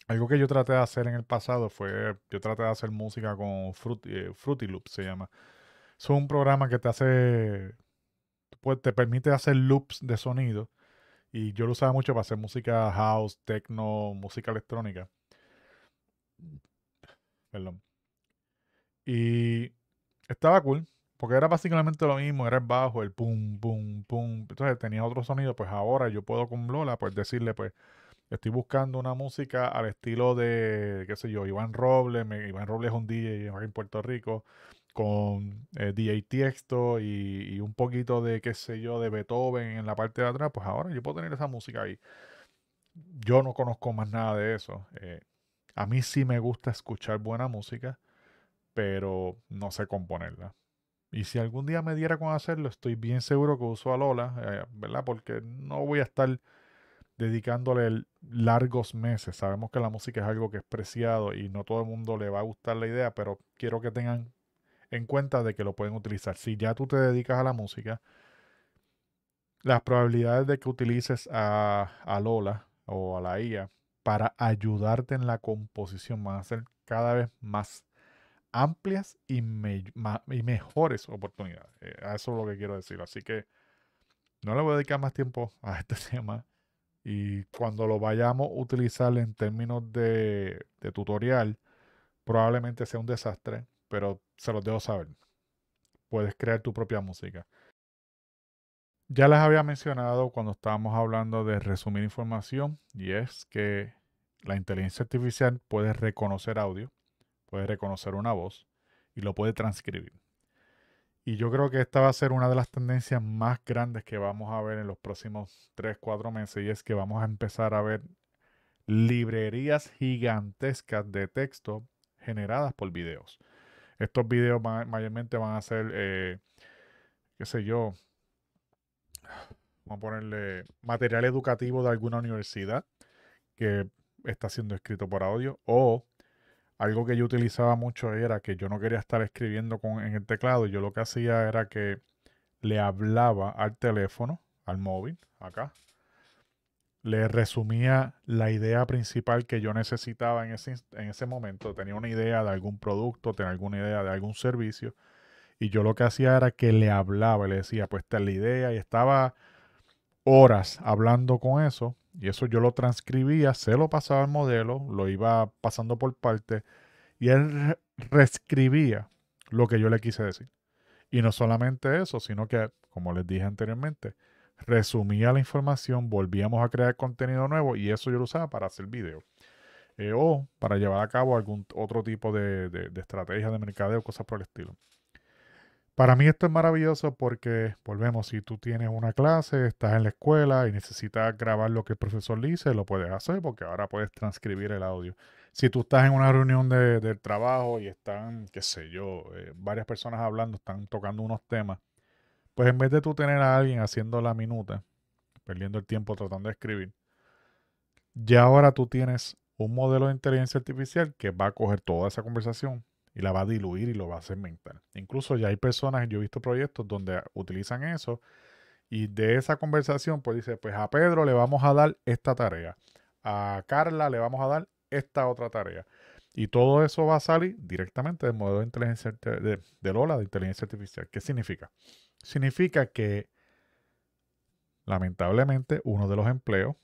Algo que yo traté de hacer en el pasado fue, yo traté de hacer música con eh, Fruity, Loops Loop, se llama. Es un programa que te hace, pues, te permite hacer loops de sonido. Y yo lo usaba mucho para hacer música house, techno, música electrónica. Perdón. Y estaba cool. Porque era básicamente lo mismo, era el bajo, el pum, pum, pum. Entonces tenía otro sonido, pues ahora yo puedo con Lola, pues decirle, pues estoy buscando una música al estilo de, qué sé yo, Iván Robles, Iván Robles es un DJ en Puerto Rico, con eh, DJ texto y, un poquito de, qué sé yo, de Beethoven en la parte de atrás, pues ahora yo puedo tener esa música ahí. Yo no conozco más nada de eso. Eh, a mí sí me gusta escuchar buena música, pero no sé componerla. Y si algún día me diera con hacerlo, estoy bien seguro que uso a Lola, eh, ¿verdad? Porque no voy a estar dedicándole largos meses. Sabemos que la música es algo que es preciado y no todo el mundo le va a gustar la idea, pero quiero que tengan en cuenta de que lo pueden utilizar. Si ya tú te dedicas a la música, las probabilidades de que utilices a, a Lola o a la IA para ayudarte en la composición van a ser cada vez más amplias y, mejores oportunidades. Eh, eso es lo que quiero decir. Así que no le voy a dedicar más tiempo a este tema. Y cuando lo vayamos a utilizar en términos de, de tutorial, probablemente sea un desastre, pero se los dejo saber. Puedes crear tu propia música. Ya les había mencionado cuando estábamos hablando de resumir información, y es que la inteligencia artificial puede reconocer audio puede reconocer una voz y lo puede transcribir. Y yo creo que esta va a ser una de las tendencias más grandes que vamos a ver en los próximos 3, 4 meses y es que vamos a empezar a ver librerías gigantescas de texto generadas por videos. Estos videos mayormente van a ser, eh, qué sé yo, vamos a ponerle material educativo de alguna universidad que está siendo escrito por audio o algo que yo utilizaba mucho era que yo no quería estar escribiendo con, en el teclado. Yo lo que hacía era que le hablaba al teléfono, al móvil, acá. Le resumía la idea principal que yo necesitaba en ese, en ese momento. Tenía una idea de algún producto, tenía alguna idea de algún servicio. Y yo lo que hacía era que le hablaba, le decía, pues esta la idea. Y estaba horas hablando con eso y eso yo lo transcribía, se lo pasaba al modelo, lo iba pasando por parte y él reescribía lo que yo le quise decir. Y no solamente eso, sino que, como les dije anteriormente, resumía la información, volvíamos a crear contenido nuevo y eso yo lo usaba para hacer videos. Eh, o para llevar a cabo algún otro tipo de, de, de estrategia de mercadeo, cosas por el estilo. Para mí esto es maravilloso porque, volvemos, si tú tienes una clase, estás en la escuela y necesitas grabar lo que el profesor dice, lo puedes hacer porque ahora puedes transcribir el audio. Si tú estás en una reunión de, del trabajo y están, qué sé yo, eh, varias personas hablando, están tocando unos temas, pues en vez de tú tener a alguien haciendo la minuta, perdiendo el tiempo tratando de escribir, ya ahora tú tienes un modelo de inteligencia artificial que va a coger toda esa conversación, y la va a diluir y lo va a segmentar. Incluso ya hay personas, yo he visto proyectos donde utilizan eso y de esa conversación pues dice, pues a Pedro le vamos a dar esta tarea, a Carla le vamos a dar esta otra tarea. Y todo eso va a salir directamente del modelo de inteligencia de, de Lola de inteligencia artificial. ¿Qué significa? Significa que lamentablemente uno de los empleos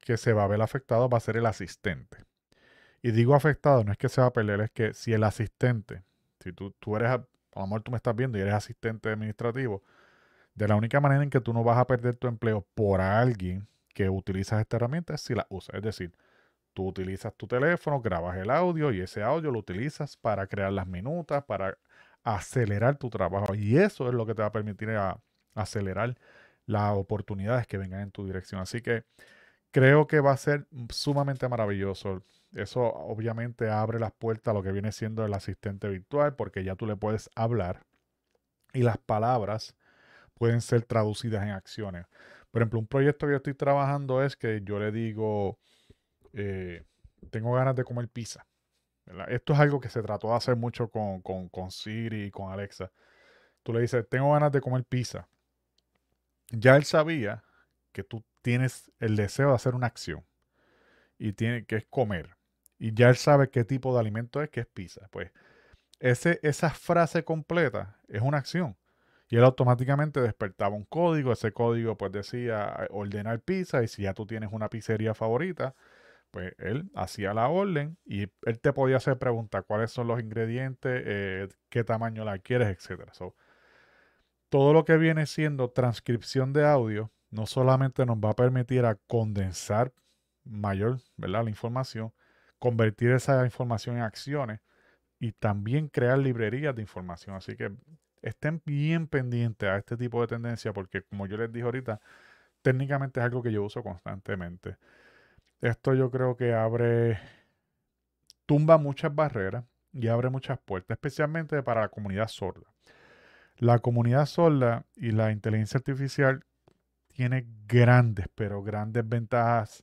que se va a ver afectado va a ser el asistente. Y digo afectado, no es que se va a perder, es que si el asistente, si tú, tú eres, a lo mejor tú me estás viendo y eres asistente administrativo, de la única manera en que tú no vas a perder tu empleo por alguien que utiliza esta herramienta es si la usas. Es decir, tú utilizas tu teléfono, grabas el audio y ese audio lo utilizas para crear las minutas, para acelerar tu trabajo. Y eso es lo que te va a permitir acelerar las oportunidades que vengan en tu dirección. Así que Creo que va a ser sumamente maravilloso. Eso obviamente abre las puertas a lo que viene siendo el asistente virtual, porque ya tú le puedes hablar y las palabras pueden ser traducidas en acciones. Por ejemplo, un proyecto que yo estoy trabajando es que yo le digo, eh, tengo ganas de comer pizza. Esto es algo que se trató de hacer mucho con, con, con Siri y con Alexa. Tú le dices, tengo ganas de comer pizza. Ya él sabía que tú tienes el deseo de hacer una acción y tiene que es comer y ya él sabe qué tipo de alimento es, que es pizza, pues ese, esa frase completa es una acción. Y él automáticamente despertaba un código, ese código pues decía ordenar pizza y si ya tú tienes una pizzería favorita, pues él hacía la orden y él te podía hacer preguntas cuáles son los ingredientes, eh, qué tamaño la quieres, Etcétera. todo lo que viene siendo transcripción de audio no solamente nos va a permitir a condensar mayor ¿verdad? la información, convertir esa información en acciones y también crear librerías de información. Así que estén bien pendientes a este tipo de tendencia porque como yo les dije ahorita, técnicamente es algo que yo uso constantemente. Esto yo creo que abre, tumba muchas barreras y abre muchas puertas, especialmente para la comunidad sorda. La comunidad sorda y la inteligencia artificial tiene grandes, pero grandes ventajas,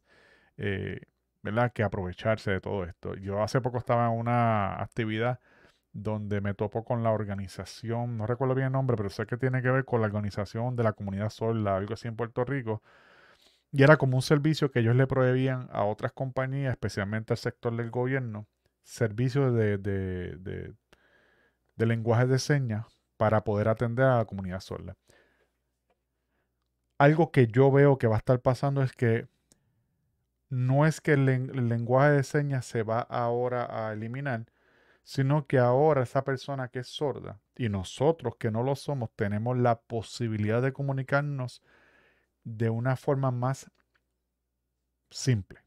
eh, ¿verdad? Que aprovecharse de todo esto. Yo hace poco estaba en una actividad donde me topo con la organización, no recuerdo bien el nombre, pero sé que tiene que ver con la organización de la comunidad sola, algo así en Puerto Rico. Y era como un servicio que ellos le proveían a otras compañías, especialmente al sector del gobierno, servicios de, de, de, lenguaje de señas para poder atender a la comunidad sola algo que yo veo que va a estar pasando es que no es que el, lenguaje de señas se va ahora a eliminar, sino que ahora esa persona que es sorda y nosotros que no lo somos tenemos la posibilidad de comunicarnos de una forma más simple.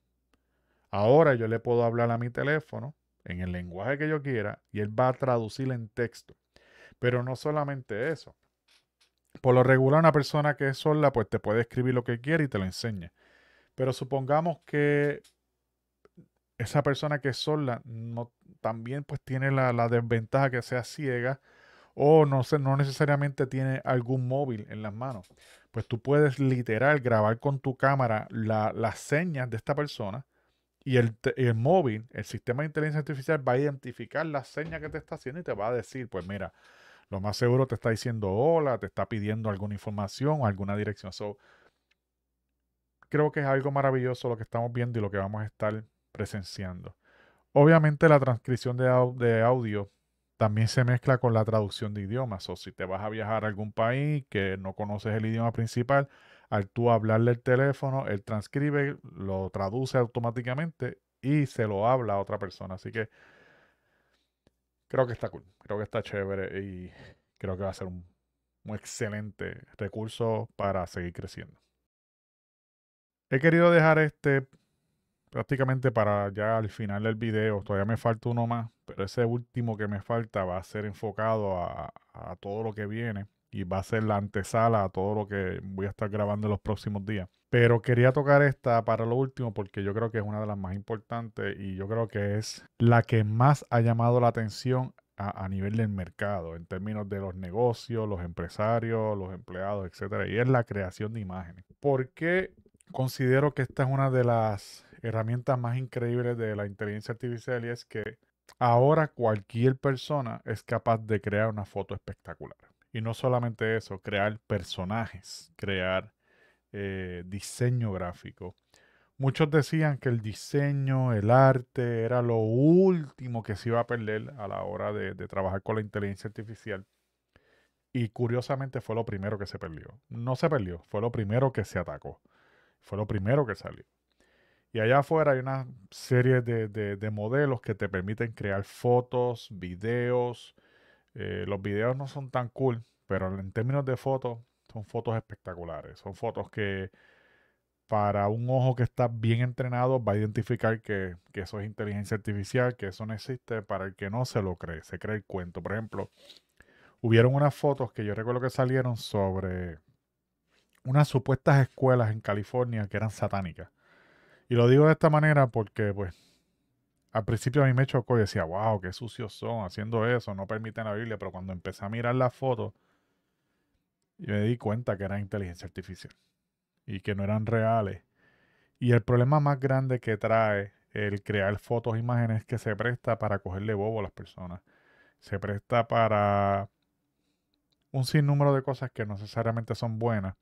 Ahora yo le puedo hablar a mi teléfono en el lenguaje que yo quiera y él va a traducir en texto. Pero no solamente eso. Por lo regular, una persona que es sola, pues te puede escribir lo que quiere y te lo enseña. Pero supongamos que esa persona que es sola no, también pues tiene la, la, desventaja que sea ciega o no, sé no necesariamente tiene algún móvil en las manos. Pues tú puedes literal grabar con tu cámara la, las señas de esta persona y el, móvil, el sistema de inteligencia artificial va a identificar la seña que te está haciendo y te va a decir, pues mira, lo más seguro te está diciendo hola, te está pidiendo alguna información o alguna dirección. So, creo que es algo maravilloso lo que estamos viendo y lo que vamos a estar presenciando. Obviamente la transcripción de, audio, de audio también se mezcla con la traducción de idiomas. O si te vas a viajar a algún país que no conoces el idioma principal, al tú hablarle el teléfono, él transcribe, lo traduce automáticamente y se lo habla a otra persona. Así que creo que está cool, creo que está chévere y creo que va a ser un, excelente recurso para seguir creciendo. He querido dejar este prácticamente para ya al final del video, todavía me falta uno más, pero ese último que me falta va a ser enfocado a, a todo lo que viene y va a ser la antesala a todo lo que voy a estar grabando en los próximos días. Pero quería tocar esta para lo último porque yo creo que es una de las más importantes y yo creo que es la que más ha llamado la atención a, nivel del mercado, en términos de los negocios, los empresarios, los empleados, etc. y es la creación de imágenes. ¿Por qué considero que esta es una de las herramientas más increíbles de la inteligencia artificial y es que ahora cualquier persona es capaz de crear una foto espectacular. Y no solamente eso, crear personajes, crear eh, diseño gráfico. Muchos decían que el diseño, el arte, era lo último que se iba a perder a la hora de, trabajar con la inteligencia artificial. Y curiosamente fue lo primero que se perdió. No se perdió, fue lo primero que se atacó. Fue lo primero que salió. Y allá afuera hay una serie de, modelos que te permiten crear fotos, videos. Eh, los videos no son tan cool, pero en términos de fotos son fotos espectaculares. Son fotos que para un ojo que está bien entrenado va a identificar que, eso es inteligencia artificial, que eso no existe, para el que no se lo cree, se cree el cuento. Por ejemplo, hubieron unas fotos que yo recuerdo que salieron sobre unas supuestas escuelas en California que eran satánicas. Y lo digo de esta manera porque pues al principio a mí me chocó y decía, wow, qué sucios son haciendo eso, no permiten la Biblia, pero cuando empecé a mirar las fotos, y me di cuenta que eran inteligencia artificial y que no eran reales. Y el problema más grande que trae el crear fotos e imágenes que se presta para cogerle bobo a las personas. Se presta para un sinnúmero de cosas que no necesariamente son buenas,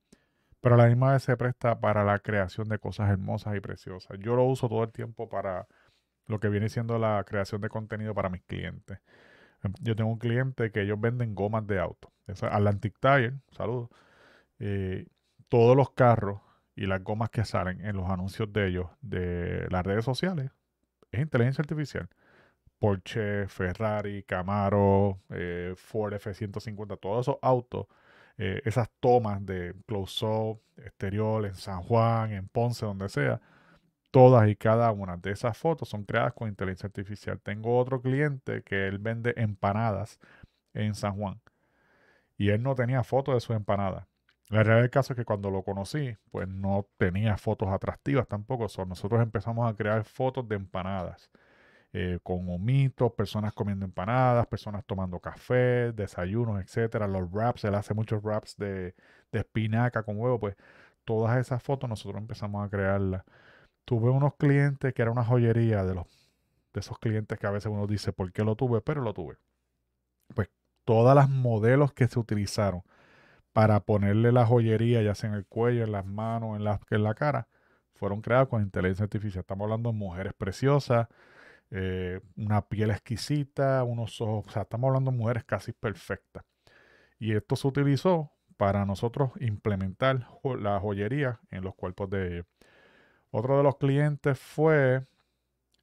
pero a la misma vez se presta para la creación de cosas hermosas y preciosas. Yo lo uso todo el tiempo para lo que viene siendo la creación de contenido para mis clientes. Em, yo tengo un cliente que ellos venden gomas de auto. Atlantic Tire, saludos. Eh, todos los carros y las gomas que salen en los anuncios de ellos de las redes sociales es inteligencia artificial. Porsche, Ferrari, Camaro, eh, Ford F-150, todos esos autos, eh, esas tomas de close-up, exterior, en San Juan, en Ponce, donde sea, Todas y cada una de esas fotos son creadas con inteligencia artificial. Tengo otro cliente que él vende empanadas en San Juan y él no tenía fotos de sus empanadas. La realidad del caso es que cuando lo conocí, pues no tenía fotos atractivas tampoco. nosotros empezamos a crear fotos de empanadas, eh, con humitos, personas comiendo empanadas, personas tomando café, desayunos, etcétera. Los wraps, él hace muchos wraps de, de espinaca con huevo, pues todas esas fotos nosotros empezamos a crearlas tuve unos clientes que era una joyería de, los, de esos clientes que a veces uno dice, ¿por qué lo tuve? Pero lo tuve. Pues todas las modelos que se utilizaron para ponerle la joyería, ya sea en el cuello, en las manos, en la, en la cara, fueron creadas con inteligencia artificial. Estamos hablando de mujeres preciosas, eh, una piel exquisita, unos ojos, o sea, estamos hablando de mujeres casi perfectas. Y esto se utilizó para nosotros implementar la joyería en los cuerpos de otro de los clientes fue,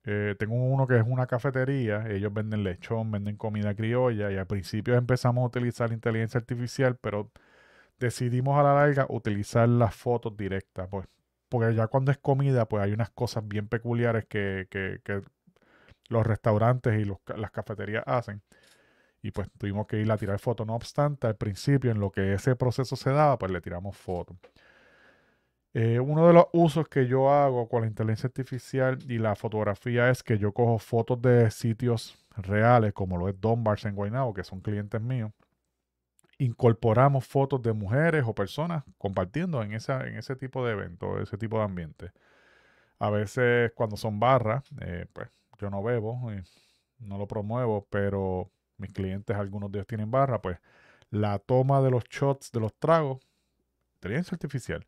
eh, tengo uno que es una cafetería, ellos venden lechón, venden comida criolla y al principio empezamos a utilizar inteligencia artificial, pero decidimos a la larga utilizar las fotos directas, pues, porque ya cuando es comida, pues hay unas cosas bien peculiares que, los restaurantes y las cafeterías hacen. Y pues tuvimos que ir a tirar fotos. No obstante, al principio, en lo que ese proceso se daba, pues le tiramos fotos. Eh, uno de los usos que yo hago con la inteligencia artificial y la fotografía es que yo cojo fotos de sitios reales, como lo es Donbass en Guaynabo, que son clientes míos. Incorporamos fotos de mujeres o personas compartiendo en, esa, en ese tipo de evento, ese tipo de ambiente. A veces cuando son barras, eh, pues yo no bebo, eh, no lo promuevo, pero mis clientes, algunos de ellos tienen barra, pues la toma de los shots, de los tragos, inteligencia artificial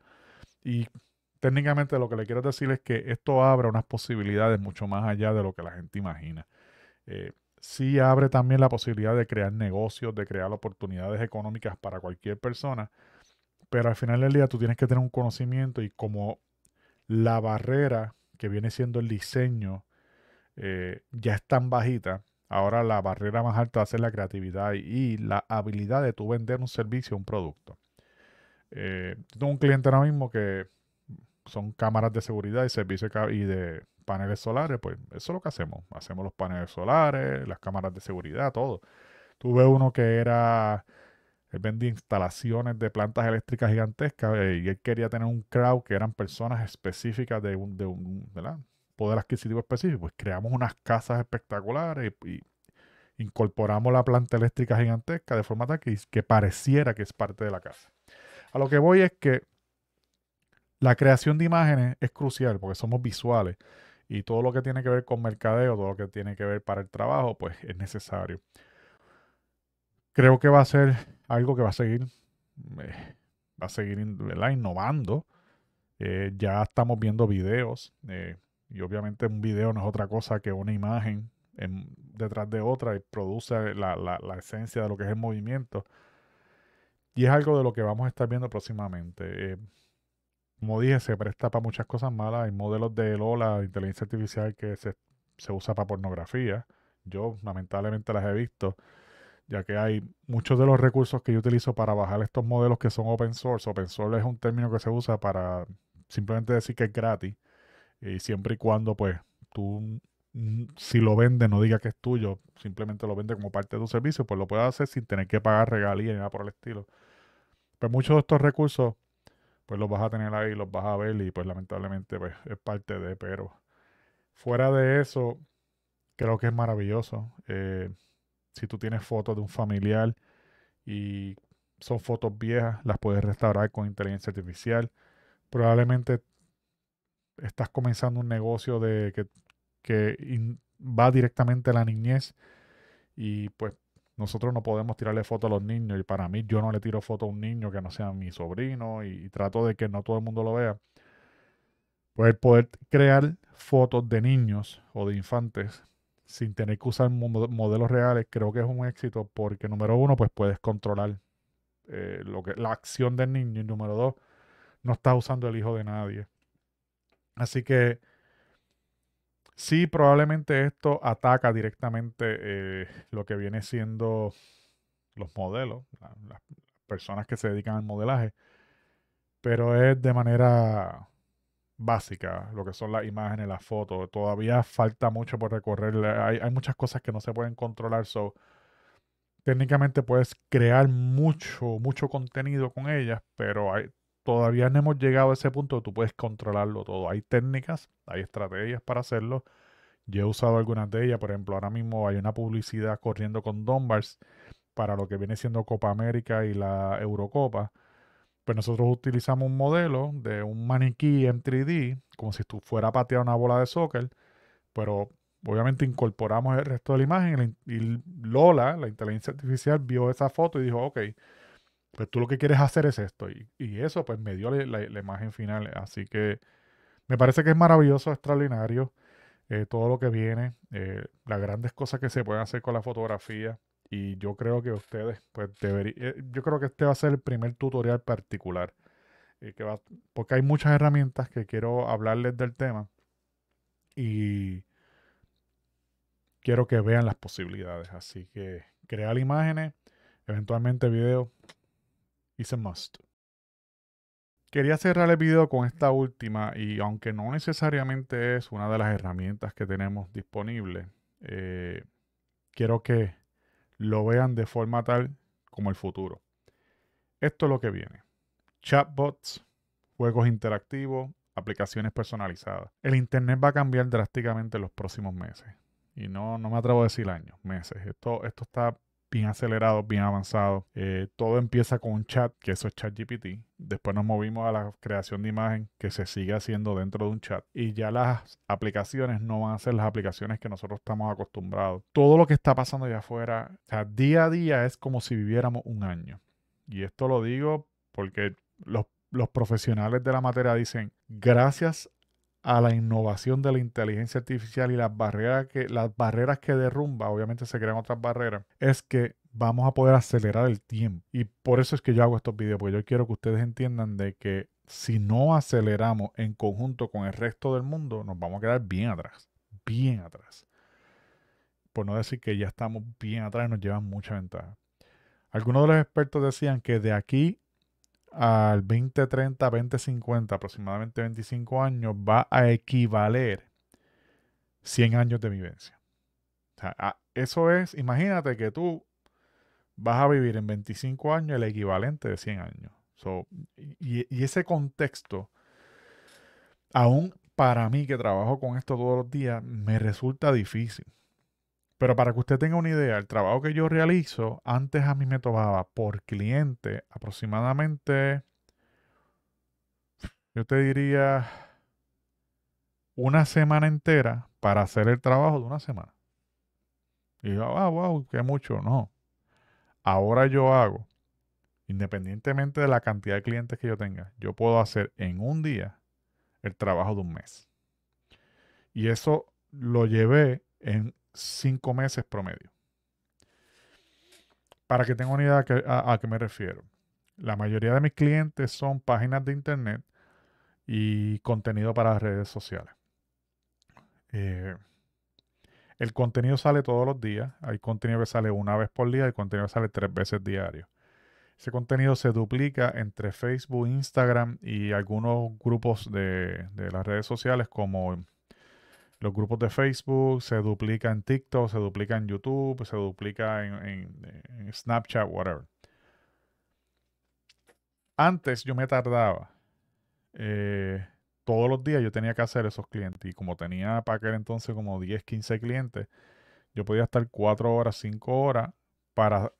y técnicamente lo que le quiero decir es que esto abre unas posibilidades mucho más allá de lo que la gente imagina. Eh, sí abre también la posibilidad de crear negocios, de crear oportunidades económicas para cualquier persona, pero al final del día tú tienes que tener un conocimiento y como la barrera que viene siendo el diseño eh, ya es tan bajita, ahora la barrera más alta va a ser la creatividad y, la habilidad de tú vender un servicio o un producto. Eh, tengo un cliente ahora mismo que son cámaras de seguridad y servicio y de paneles solares, pues eso es lo que hacemos. Hacemos los paneles solares, las cámaras de seguridad, todo. Tuve uno que era, él vendía instalaciones de plantas eléctricas gigantescas eh, y él quería tener un crowd que eran personas específicas de un, de un poder adquisitivo específico. Pues creamos unas casas espectaculares y, incorporamos la planta eléctrica gigantesca de forma tal que pareciera que es parte de la casa. A lo que voy es que la creación de imágenes es crucial porque somos visuales y todo lo que tiene que ver con mercadeo, todo lo que tiene que ver para el trabajo, pues es necesario. Creo que va a ser algo que va a seguir, eh, va a seguir innovando. Eh, ya estamos viendo videos eh, y obviamente un video no es otra cosa que una imagen detrás de otra y produce la esencia de lo que es el movimiento. Y es algo de lo que vamos a estar viendo próximamente. Eh, como dije, se presta para muchas cosas malas. Hay modelos de Lola, inteligencia artificial, que se, usa para pornografía. Yo lamentablemente las he visto, ya que hay muchos de los recursos que yo utilizo para bajar estos modelos que son open source. Open source es un término que se usa para simplemente decir que es gratis. Y siempre y cuando, pues, tú, mm, si lo vendes, no diga que es tuyo, simplemente lo vende como parte de tu servicio, pues lo puedes hacer sin tener que pagar regalías ni nada por el estilo pues muchos de estos recursos, pues los vas a tener ahí, los vas a ver y pues lamentablemente pues, es parte de, pero fuera de eso, creo que es maravilloso. Eh, si tú tienes fotos de un familiar y son fotos viejas, las puedes restaurar con inteligencia artificial. Probablemente estás comenzando un negocio de que, va directamente a la niñez y pues nosotros no podemos tirarle fotos a los niños y para mí yo no le tiro foto a un niño que no sea mi sobrino y, trato de que no todo el mundo lo vea. Pues poder crear fotos de niños o de infantes sin tener que usar modelos reales creo que es un éxito porque número uno pues puedes controlar eh, lo que, la acción del niño y número dos no estás usando el hijo de nadie. Así que Sí, probablemente esto ataca directamente eh, lo que viene siendo los modelos, las personas que se dedican al modelaje, pero es de manera básica lo que son las imágenes, las fotos. Todavía falta mucho por recorrer. Hay, hay muchas cosas que no se pueden controlar. So, técnicamente puedes crear mucho, mucho contenido con ellas, pero hay, todavía no hemos llegado a ese punto, tú puedes controlarlo todo. Hay técnicas, hay estrategias para hacerlo. Yo he usado algunas de ellas, por ejemplo, ahora mismo hay una publicidad corriendo con Donbass para lo que viene siendo Copa América y la Eurocopa. Pues nosotros utilizamos un modelo de un maniquí en 3D, como si tú fuera a patear una bola de soccer, pero obviamente incorporamos el resto de la imagen y Lola, la inteligencia artificial, vio esa foto y dijo, ok, pues tú lo que quieres hacer es esto. Y, eso pues me dio la, imagen final. Así que me parece que es maravilloso, extraordinario eh, todo lo que viene, eh, las grandes cosas que se pueden hacer con la fotografía. Y yo creo que ustedes, pues deberían, eh, yo creo que este va a ser el primer tutorial particular. porque hay muchas herramientas que quiero hablarles del tema. Y quiero que vean las posibilidades. Así que crear imágenes, eventualmente videos, It's a must. Quería cerrar el video con esta última y aunque no necesariamente es una de las herramientas que tenemos disponible, eh, quiero que lo vean de forma tal como el futuro. Esto es lo que viene. Chatbots, juegos interactivos, aplicaciones personalizadas. El Internet va a cambiar drásticamente en los próximos meses. Y no, no me atrevo a decir años, meses. Esto, esto está bien acelerado, bien avanzado. Eh, todo empieza con un chat, que eso es ChatGPT. Después nos movimos a la creación de imagen que se sigue haciendo dentro de un chat. Y ya las aplicaciones no van a ser las aplicaciones que nosotros estamos acostumbrados. Todo lo que está pasando allá afuera, día a día es como si viviéramos un año. Y esto lo digo porque los, los profesionales de la materia dicen, gracias a la innovación de la inteligencia artificial y las barreras que, las barreras que derrumba, obviamente se crean otras barreras, es que vamos a poder acelerar el tiempo. Y por eso es que yo hago estos videos, porque yo quiero que ustedes entiendan de que si no aceleramos en conjunto con el resto del mundo, nos vamos a quedar bien atrás, bien atrás. Por no decir que ya estamos bien atrás y nos llevan mucha ventaja. Algunos de los expertos decían que de aquí al 2030, 2050, aproximadamente 25 años, va a equivaler 100 años de vivencia. Ah, eso es, imagínate que tú vas a vivir en 25 años el equivalente de 100 años. y, y ese contexto, aún para mí que trabajo con esto todos los días, me resulta difícil. Pero para que usted tenga una idea, el trabajo que yo realizo, antes a mí me tomaba por cliente aproximadamente, yo te diría, una semana entera para hacer el trabajo de una semana. Y yo, ah, wow, qué mucho. No. Ahora yo hago, independientemente de la cantidad de clientes que yo tenga, yo puedo hacer en un día el trabajo de un mes. Y eso lo llevé en, cinco meses promedio. Para que tengan una idea a, qué me refiero. La mayoría de mis clientes son páginas de internet y contenido para las redes sociales. Eh, el contenido sale todos los días. Hay contenido que sale una vez por día y contenido que sale tres veces diario. Ese contenido se duplica entre Facebook, Instagram y algunos grupos de, de las redes sociales como los grupos de Facebook, se duplica en TikTok, se duplica en YouTube, se duplica en, Snapchat, whatever. Antes yo me tardaba. Eh, todos los días yo tenía que hacer esos clientes. Y como tenía para aquel entonces como 10, 15 clientes, yo podía estar 4 horas, 5 horas para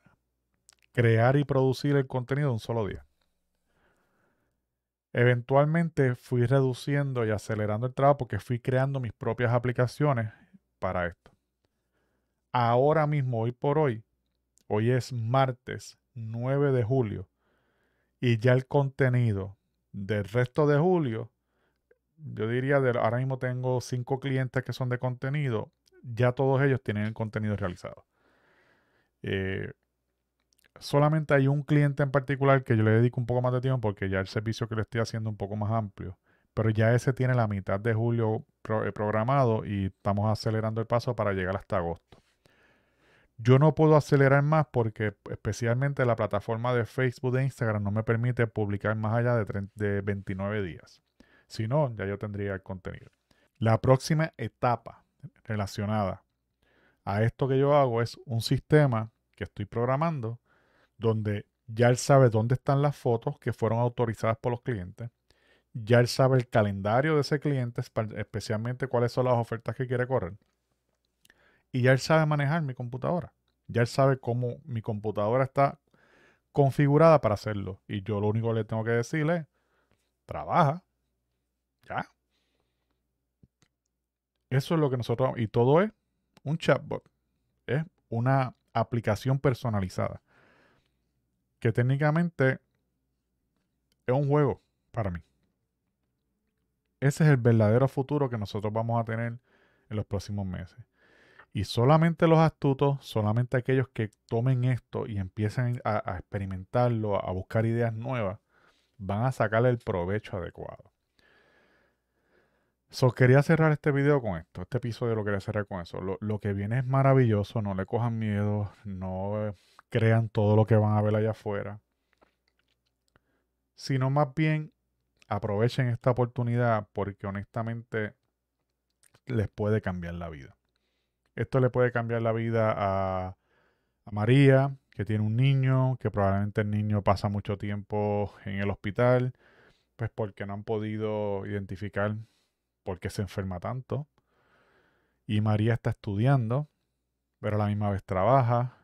crear y producir el contenido en un solo día. Eventualmente fui reduciendo y acelerando el trabajo porque fui creando mis propias aplicaciones para esto. Ahora mismo, hoy por hoy, hoy es martes 9 de julio y ya el contenido del resto de julio, yo diría, ahora mismo tengo cinco clientes que son de contenido, ya todos ellos tienen el contenido realizado. Eh, solamente hay un cliente en particular que yo le dedico un poco más de tiempo porque ya el servicio que le estoy haciendo es un poco más amplio. Pero ya ese tiene la mitad de julio eh, programado y estamos acelerando el paso para llegar hasta agosto. Yo no puedo acelerar más porque especialmente la plataforma de Facebook e Instagram no me permite publicar más allá de, de 29 días. Si no, ya yo tendría el contenido. La próxima etapa relacionada a esto que yo hago es un sistema que estoy programando donde ya él sabe dónde están las fotos que fueron autorizadas por los clientes. Ya él sabe el calendario de ese cliente, especialmente cuáles son las ofertas que quiere correr. Y ya él sabe manejar mi computadora. Ya él sabe cómo mi computadora está configurada para hacerlo. Y yo lo único que le tengo que decirle es, trabaja. Ya. Eso es lo que nosotros... Y todo es un chatbot. Es una aplicación personalizada que técnicamente es un juego para mí. Ese es el verdadero futuro que nosotros vamos a tener en los próximos meses. Y solamente los astutos, solamente aquellos que tomen esto y empiecen a, experimentarlo, a, buscar ideas nuevas, van a sacarle el provecho adecuado. So, quería cerrar este video con esto. Este episodio lo quería cerrar con eso. Lo, lo que viene es maravilloso. No le cojan miedo. No eh, crean todo lo que van a ver allá afuera, sino más bien aprovechen esta oportunidad porque honestamente les puede cambiar la vida. Esto le puede cambiar la vida a, María, que tiene un niño, que probablemente el niño pasa mucho tiempo en el hospital, pues porque no han podido identificar por qué se enferma tanto. Y María está estudiando, pero a la misma vez trabaja,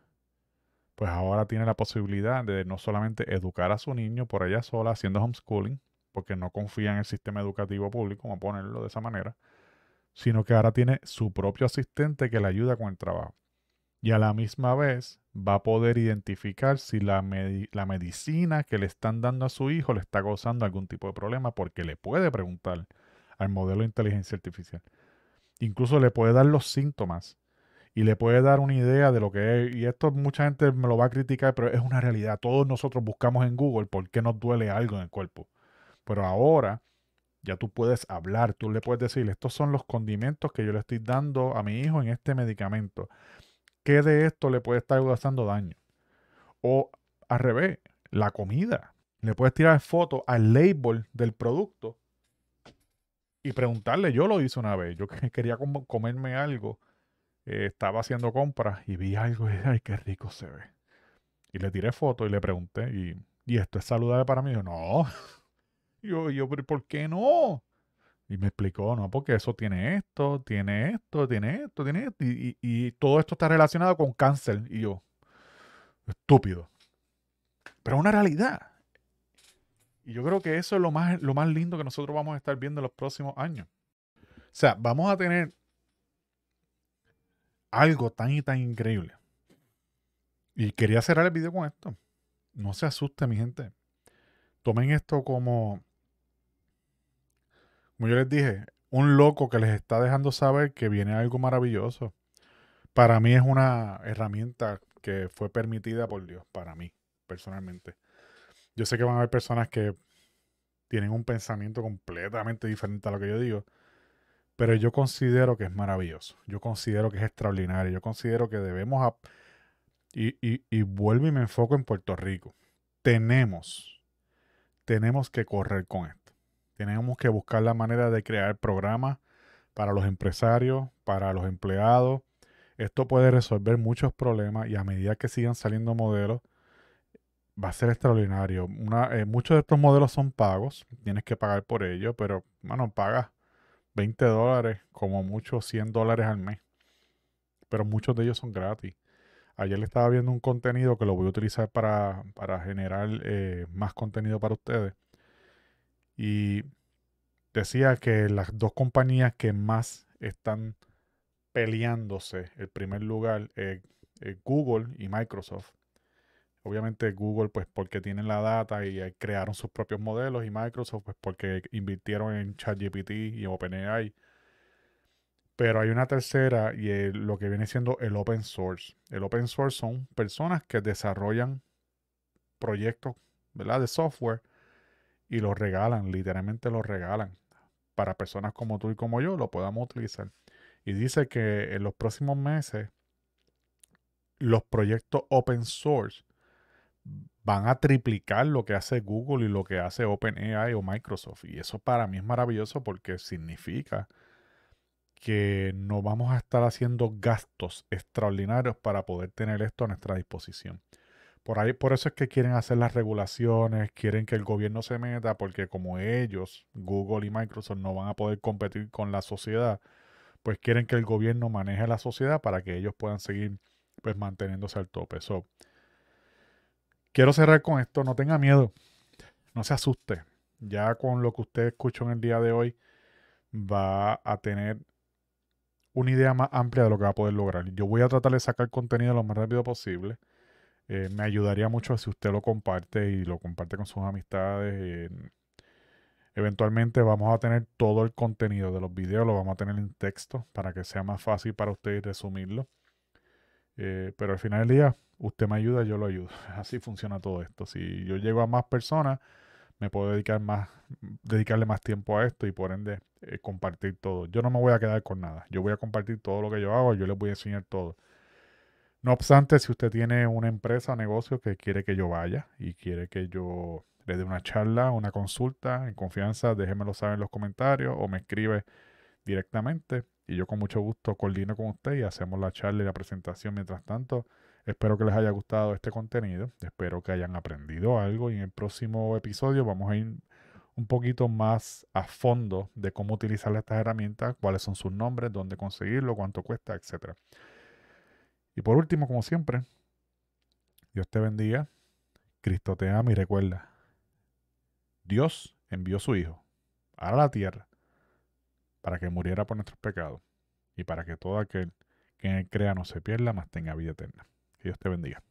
pues ahora tiene la posibilidad de no solamente educar a su niño por ella sola haciendo homeschooling, porque no confía en el sistema educativo público, como ponerlo de esa manera, sino que ahora tiene su propio asistente que le ayuda con el trabajo. Y a la misma vez va a poder identificar si la, la medicina que le están dando a su hijo le está causando algún tipo de problema, porque le puede preguntar al modelo de inteligencia artificial. Incluso le puede dar los síntomas y le puede dar una idea de lo que es. Y esto mucha gente me lo va a criticar, pero es una realidad. Todos nosotros buscamos en Google por qué nos duele algo en el cuerpo. Pero ahora ya tú puedes hablar, tú le puedes decir, estos son los condimentos que yo le estoy dando a mi hijo en este medicamento. ¿Qué de esto le puede estar causando daño? O al revés, la comida. Le puedes tirar fotos al label del producto y preguntarle, yo lo hice una vez, yo quería comerme algo eh, estaba haciendo compras y vi algo y dije, ay, qué rico se ve. Y le tiré foto y le pregunté, y, esto es saludable para mí? Y yo, no. Y yo, yo, ¿por qué no? Y me explicó, no, porque eso tiene esto, tiene esto, tiene esto, tiene esto. Y, todo esto está relacionado con cáncer. Y yo, estúpido. Pero es una realidad. Y yo creo que eso es lo más, lo más lindo que nosotros vamos a estar viendo en los próximos años. O sea, vamos a tener algo tan y tan increíble. Y quería cerrar el video con esto. No se asuste, mi gente. Tomen esto como, como yo les dije, un loco que les está dejando saber que viene algo maravilloso. Para mí es una herramienta que fue permitida por Dios, para mí, personalmente. Yo sé que van a haber personas que tienen un pensamiento completamente diferente a lo que yo digo, pero yo considero que es maravilloso, yo considero que es extraordinario, yo considero que debemos, y, y, y vuelvo y me enfoco en Puerto Rico, tenemos, tenemos que correr con esto, tenemos que buscar la manera de crear programas para los empresarios, para los empleados, esto puede resolver muchos problemas y a medida que sigan saliendo modelos, va a ser extraordinario. Eh, muchos de estos modelos son pagos, tienes que pagar por ello, pero, bueno, paga 20 dólares, como mucho 100 dólares al mes. Pero muchos de ellos son gratis. Ayer le estaba viendo un contenido que lo voy a utilizar para, generar eh, más contenido para ustedes. Y decía que las dos compañías que más están peleándose el primer lugar es eh, eh, Google y Microsoft. Obviamente Google, pues porque tienen la data y eh, crearon sus propios modelos y Microsoft, pues porque invirtieron en ChatGPT y OpenAI. Pero hay una tercera y lo que viene siendo el open source. El open source son personas que desarrollan proyectos ¿verdad? de software y los regalan, literalmente los regalan para personas como tú y como yo lo podamos utilizar. Y dice que en los próximos meses los proyectos open source van a triplicar lo que hace Google y lo que hace OpenAI o Microsoft. Y eso para mí es maravilloso porque significa que no vamos a estar haciendo gastos extraordinarios para poder tener esto a nuestra disposición. Por, ahí, por eso es que quieren hacer las regulaciones, quieren que el gobierno se meta, porque como ellos, Google y Microsoft, no van a poder competir con la sociedad, pues quieren que el gobierno maneje la sociedad para que ellos puedan seguir pues, manteniéndose al tope. So, Quiero cerrar con esto, no tenga miedo, no se asuste. Ya con lo que usted escuchó en el día de hoy, va a tener una idea más amplia de lo que va a poder lograr. Yo voy a tratar de sacar contenido lo más rápido posible. Eh, me ayudaría mucho si usted lo comparte y lo comparte con sus amistades. Eh, eventualmente vamos a tener todo el contenido de los videos, lo vamos a tener en texto para que sea más fácil para usted resumirlo. Eh, pero al final del día, usted me ayuda, yo lo ayudo. Así funciona todo esto. Si yo llego a más personas, me puedo dedicar más, dedicarle más tiempo a esto y por ende eh, compartir todo. Yo no me voy a quedar con nada. Yo voy a compartir todo lo que yo hago, yo les voy a enseñar todo. No obstante, si usted tiene una empresa o negocio que quiere que yo vaya y quiere que yo le dé una charla, una consulta en confianza, déjemelo saber en los comentarios o me escribe directamente y yo con mucho gusto coordino con usted y hacemos la charla y la presentación. Mientras tanto, espero que les haya gustado este contenido, espero que hayan aprendido algo y en el próximo episodio vamos a ir un poquito más a fondo de cómo utilizar estas herramientas, cuáles son sus nombres, dónde conseguirlo, cuánto cuesta, etc. Y por último, como siempre, Dios te bendiga, Cristo te ama y recuerda, Dios envió su Hijo a la tierra para que muriera por nuestros pecados y para que todo aquel que en él crea no se pierda, mas tenga vida eterna. Que Dios te bendiga.